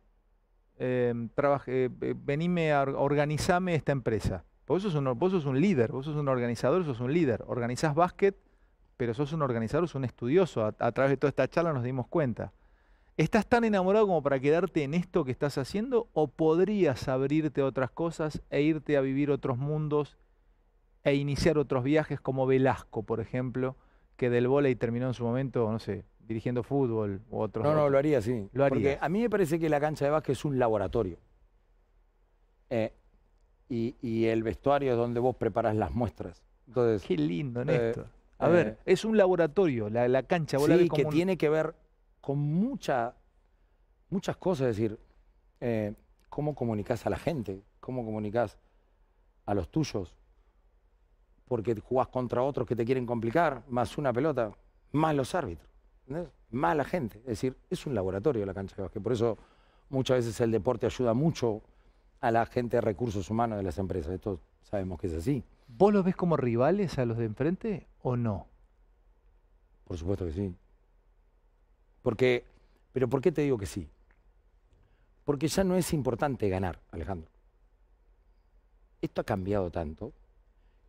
em, eh, eh, venime, a, organizarme esta empresa. Vos sos, un, un líder, vos sos un organizador, sos un líder. Organizás básquet, pero sos un organizador, sos un estudioso. A, través de toda esta charla nos dimos cuenta. ¿Estás tan enamorado como para quedarte en esto que estás haciendo o podrías abrirte a otras cosas e irte a vivir otros mundos e iniciar otros viajes como Velasco, por ejemplo, que del y terminó en su momento, no sé, dirigiendo fútbol u otros. No, no, lo haría, sí. Lo haría. Porque a mí me parece que la cancha de básquet es un laboratorio. Eh, y, el vestuario es donde vos preparas las muestras. Entonces, Qué lindo, eh, Néstor. a ver, eh, es un laboratorio, la, cancha. sí, que tiene que ver con mucha, muchas cosas. Es decir, cómo comunicas a la gente, cómo comunicas a los tuyos. Porque jugás contra otros que te quieren complicar, más una pelota, más los árbitros mala gente. Es decir, es un laboratorio la cancha de básquet. Por eso muchas veces el deporte ayuda mucho a la gente de recursos humanos de las empresas. Esto sabemos que es así. ¿Vos los ves como rivales a los de enfrente o no? Por supuesto que sí. Porque, pero ¿por qué te digo que sí? Porque ya no es importante ganar, Alejandro. Esto ha cambiado tanto,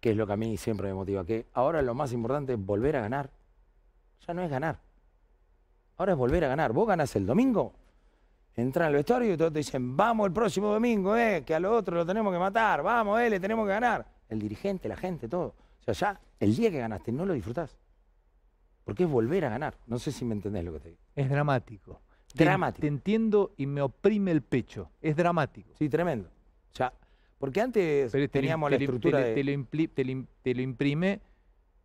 que es lo que a mí siempre me motiva, que ahora lo más importante es volver a ganar. Ya no es ganar Ahora es volver a ganar. Vos ganás el domingo, entras al vestuario y todos te dicen, vamos el próximo domingo, eh, que al otro lo tenemos que matar, vamos, eh, le tenemos que ganar. El dirigente, la gente, todo. O sea, ya el día que ganaste no lo disfrutás. Porque es volver a ganar. No sé si me entendés lo que te digo. Es dramático. Dramático. Te, entiendo y me oprime el pecho. Es dramático. Sí, tremendo. O sea, porque antes teníamos la estructura de... Lo imprime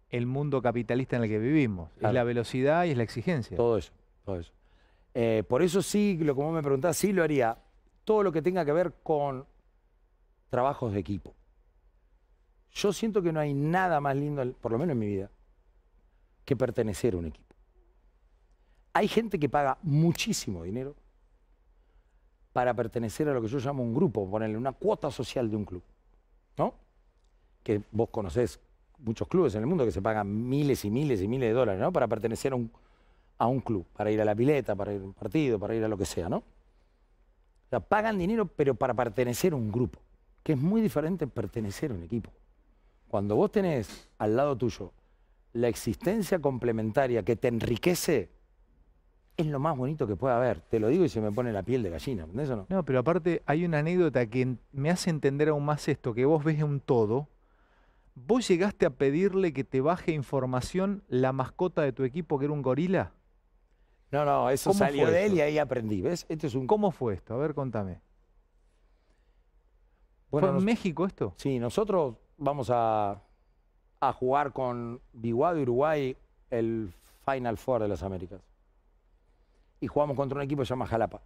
el mundo capitalista en el que vivimos. Es la velocidad y es la exigencia. Todo eso. Eh, por eso sí, lo como me preguntás, sí lo haría. Todo lo que tenga que ver con trabajos de equipo. Yo siento que no hay nada más lindo, por lo menos en mi vida, que pertenecer a un equipo. Hay gente que paga muchísimo dinero para pertenecer a lo que yo llamo un grupo, ponerle una cuota social de un club, ¿no? Que vos conocés muchos clubes en el mundo que se pagan miles y miles y miles de dólares, ¿no? Para pertenecer a un, a un club, para ir a la pileta, para ir a un partido, para ir a lo que sea, ¿no? O sea, pagan dinero, pero para pertenecer a un grupo, que es muy diferente pertenecer a un equipo. Cuando vos tenés al lado tuyo la existencia complementaria que te enriquece, es lo más bonito que puede haber. Te lo digo y se me pone la piel de gallina, ¿entendés o no? No, pero aparte hay una anécdota que me hace entender aún más esto, que vos ves un todo. Vos llegaste a pedirle que te baje información la mascota de tu equipo, que era un gorila. No, no, eso salió de él y ahí aprendí. ¿Ves? Este es un... ¿Cómo fue esto? A ver, contame. ¿Fue en México esto? Sí, nosotros vamos a, jugar con Biguado Uruguay el Final Four de las Américas. Y jugamos contra un equipo que se llama Jalapa.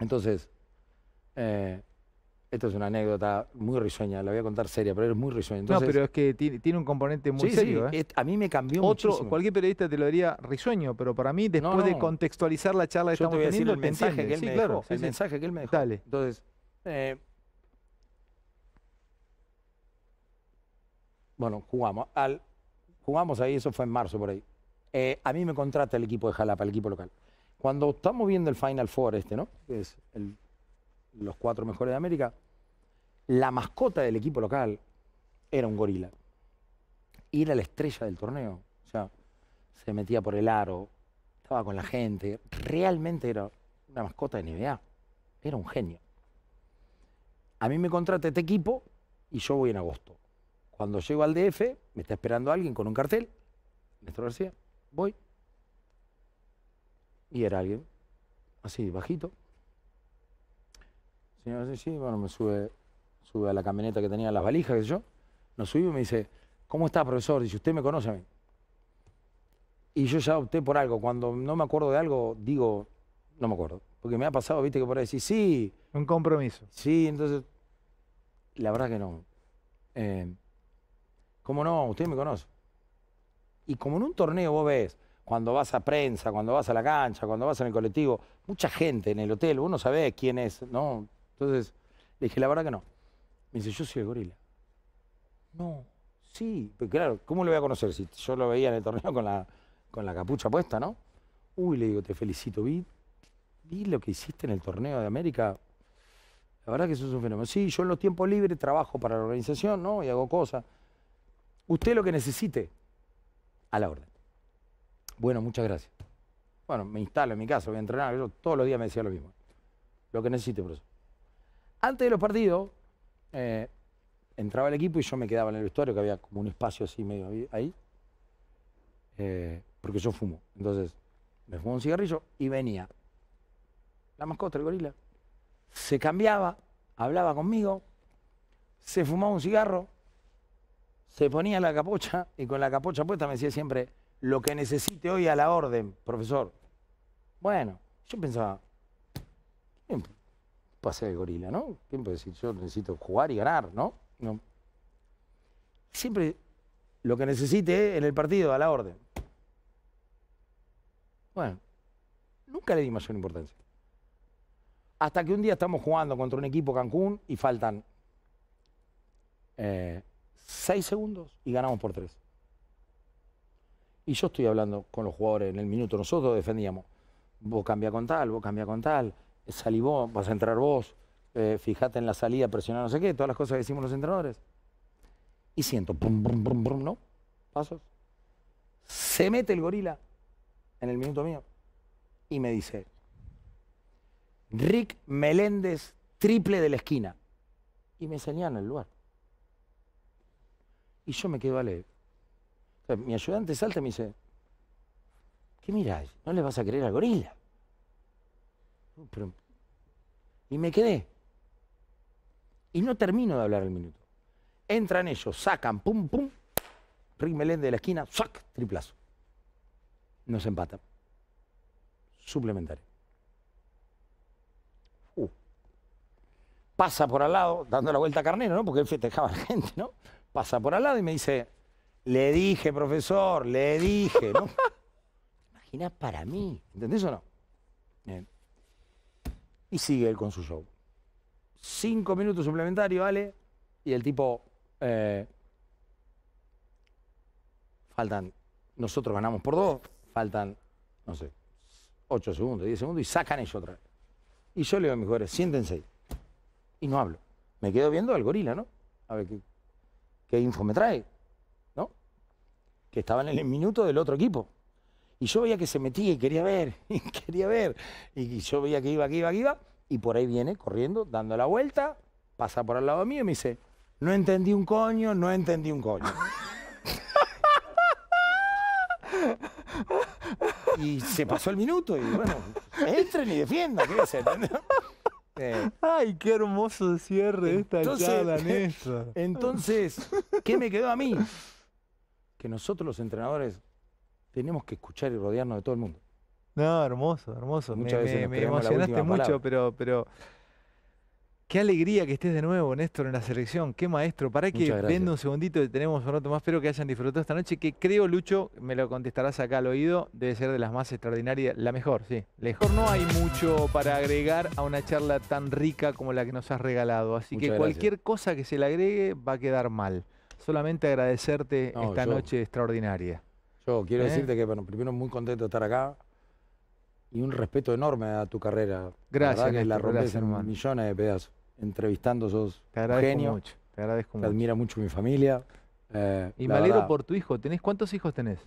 Entonces, eh, esta es una anécdota muy risueña, la voy a contar seria, pero es muy risueña. no, pero es que tiene, un componente muy serio. ¿eh? A mí me cambió Otro, Cualquier periodista te lo diría risueño, pero para mí, después de contextualizar la charla que Yo estamos te voy a decir el mensaje que él me claro, el mensaje que él me dejó. Dale. Entonces, eh, bueno, jugamos. jugamos ahí, eso fue en marzo por ahí. Eh, a mí me contrata el equipo de Jalapa, el equipo local. Cuando estamos viendo el Final Four este, ¿no? Es el los cuatro mejores de América, la mascota del equipo local era un gorila. Y era la estrella del torneo. O sea, se metía por el aro, estaba con la gente. Realmente era una mascota de NBA. Era un genio. A mí me contrata este equipo y yo voy en agosto. Cuando llego al DF, me está esperando alguien con un cartel. Néstor García, voy. Y era alguien así, bajito, Señor, sí, sí, bueno, me sube, sube a la camioneta que tenía las valijas, que yo. Nos subimos y me dice, ¿cómo está, profesor? Dice, usted me conoce a mí. Y yo ya opté por algo. Cuando no me acuerdo de algo, digo, no me acuerdo. Porque me ha pasado, viste, que por ahí decís, sí. Un compromiso. Sí, entonces, la verdad que no. Eh, ¿Cómo no? Usted me conoce. Y como en un torneo vos ves, cuando vas a prensa, cuando vas a la cancha, cuando vas en el colectivo, mucha gente en el hotel, vos no sabe quién es, ¿no? Entonces, le dije, la verdad que no. Me dice, yo soy el gorila. No, sí, pero claro, ¿cómo lo voy a conocer si yo lo veía en el torneo con la, con la capucha puesta, no? Uy, le digo, te felicito, vi, vi lo que hiciste en el torneo de América. La verdad que eso es un fenómeno. Sí, yo en los tiempos libres trabajo para la organización, ¿no? Y hago cosas. Usted lo que necesite, a la orden. Bueno, muchas gracias. Bueno, me instalo en mi casa, voy a entrenar. Yo todos los días me decía lo mismo. Lo que necesite, profesor. Antes de los partidos, eh, entraba el equipo y yo me quedaba en el vestuario, que había como un espacio así medio ahí, eh, porque yo fumo. Entonces, me fumo un cigarrillo y venía la mascota, el gorila. Se cambiaba, hablaba conmigo, se fumaba un cigarro, se ponía la capocha y con la capocha puesta me decía siempre, lo que necesite hoy a la orden, profesor. Bueno, yo pensaba, ser el gorila, ¿no? ¿Quién puede decir, yo necesito jugar y ganar, ¿no? Siempre lo que necesite en el partido, a la orden. Bueno, nunca le di mayor importancia. Hasta que un día estamos jugando contra un equipo Cancún y faltan eh, seis segundos y ganamos por tres. Y yo estoy hablando con los jugadores en el minuto, nosotros defendíamos, vos cambia con tal, vos cambia con tal, salí vos, vas a entrar vos, eh, fíjate en la salida, presiona no sé qué, todas las cosas que decimos los entrenadores. Y siento, brum, brum, brum, ¿no? Pasos. Se mete el gorila en el minuto mío y me dice, Rick Meléndez, triple de la esquina. Y me señala el lugar. Y yo me quedo a leer. mi ayudante salta y me dice, ¿qué miráis ¿No le vas a creer al gorila? y me quedé. Y no termino de hablar el minuto. Entran ellos, sacan, pum, pum. Rick Melén de la esquina, sac, triplazo. Nos empatan. Suplementario. Uh. Pasa por al lado, dando la vuelta a Carnero, ¿no? Porque él festejaba a la gente, ¿no? Pasa por al lado y me dice, le dije, profesor, le dije, ¿no? Imagina para mí, ¿entendés o no? Bien y sigue él con su show. Cinco minutos suplementarios, vale, y el tipo... Eh, faltan, nosotros ganamos por dos, faltan, no sé, ocho segundos, diez segundos y sacan ellos otra vez. Y yo le digo a mis jugadores, siéntense. Y no hablo. Me quedo viendo al gorila, ¿no? A ver qué, qué info me trae, ¿no? Que estaban en el minuto del otro equipo. Y yo veía que se metía y quería ver, y quería ver. Y yo veía que iba, que iba, que iba. Y por ahí viene, corriendo, dando la vuelta, pasa por al lado mío y me dice, no entendí un coño, no entendí un coño. y se pasó el minuto y bueno, entren y defiendan, ¿qué eh. Ay, qué hermoso cierre entonces, esta charla, Néstor. Entonces, ¿qué me quedó a mí? Que nosotros los entrenadores tenemos que escuchar y rodearnos de todo el mundo. No, hermoso, hermoso. Muchas me, veces me, emocionaste mucho, pero, pero qué alegría que estés de nuevo, Néstor, en la selección. Qué maestro. Para que venda un segundito, tenemos un rato más. Espero que hayan disfrutado esta noche, que creo, Lucho, me lo contestarás acá al oído, debe ser de las más extraordinarias, la mejor, sí. Mejor no hay mucho para agregar a una charla tan rica como la que nos has regalado. Así que cualquier cosa que se le agregue va a quedar mal. Solamente agradecerte esta noche extraordinaria. Yo quiero ¿Eh? decirte que, bueno, primero muy contento de estar acá y un respeto enorme a tu carrera. Gracias. La, la rompes en millones de pedazos. Entrevistando sos Te agradezco mucho. Te agradezco mucho. admira mucho mi familia. Eh, y me alegro por tu hijo. ¿Tenés cuántos hijos tenés?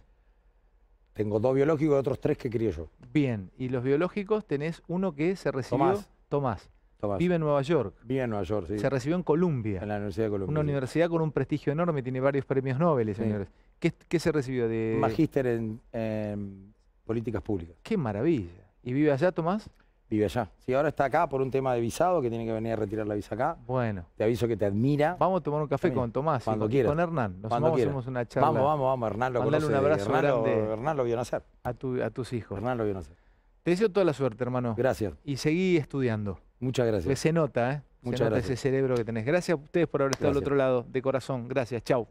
Tengo dos biológicos y otros tres que crié yo. Bien. Y los biológicos tenés uno que se recibió... Tomás. Tomás. Vive en Nueva York. Vive en Nueva York, sí. Se recibió en Columbia. En la Universidad de Columbia. Una universidad con un prestigio enorme, tiene varios premios Nobel, señores. ¿Qué, se recibió de...? Magíster en, políticas públicas. ¡Qué maravilla! ¿Y vive allá, Tomás? Vive allá. Sí, ahora está acá por un tema de visado, que tiene que venir a retirar la visa acá. Bueno. Te aviso que te admira. Vamos a tomar un café con Tomás. Cuando quieras. Con Hernán. Nos vamos, hacemos una charla. Vamos, vamos, vamos. Hernán lo conoce. un abrazo Hernán Lo, vio nacer. A, a tus hijos. Hernán lo vio nacer. Te deseo toda la suerte, hermano. Gracias. Y seguí estudiando. Muchas gracias. Pues se nota, ¿eh? Muchas gracias. ese cerebro que tenés. Gracias a ustedes por haber estado al otro lado, de corazón. Gracias, chau.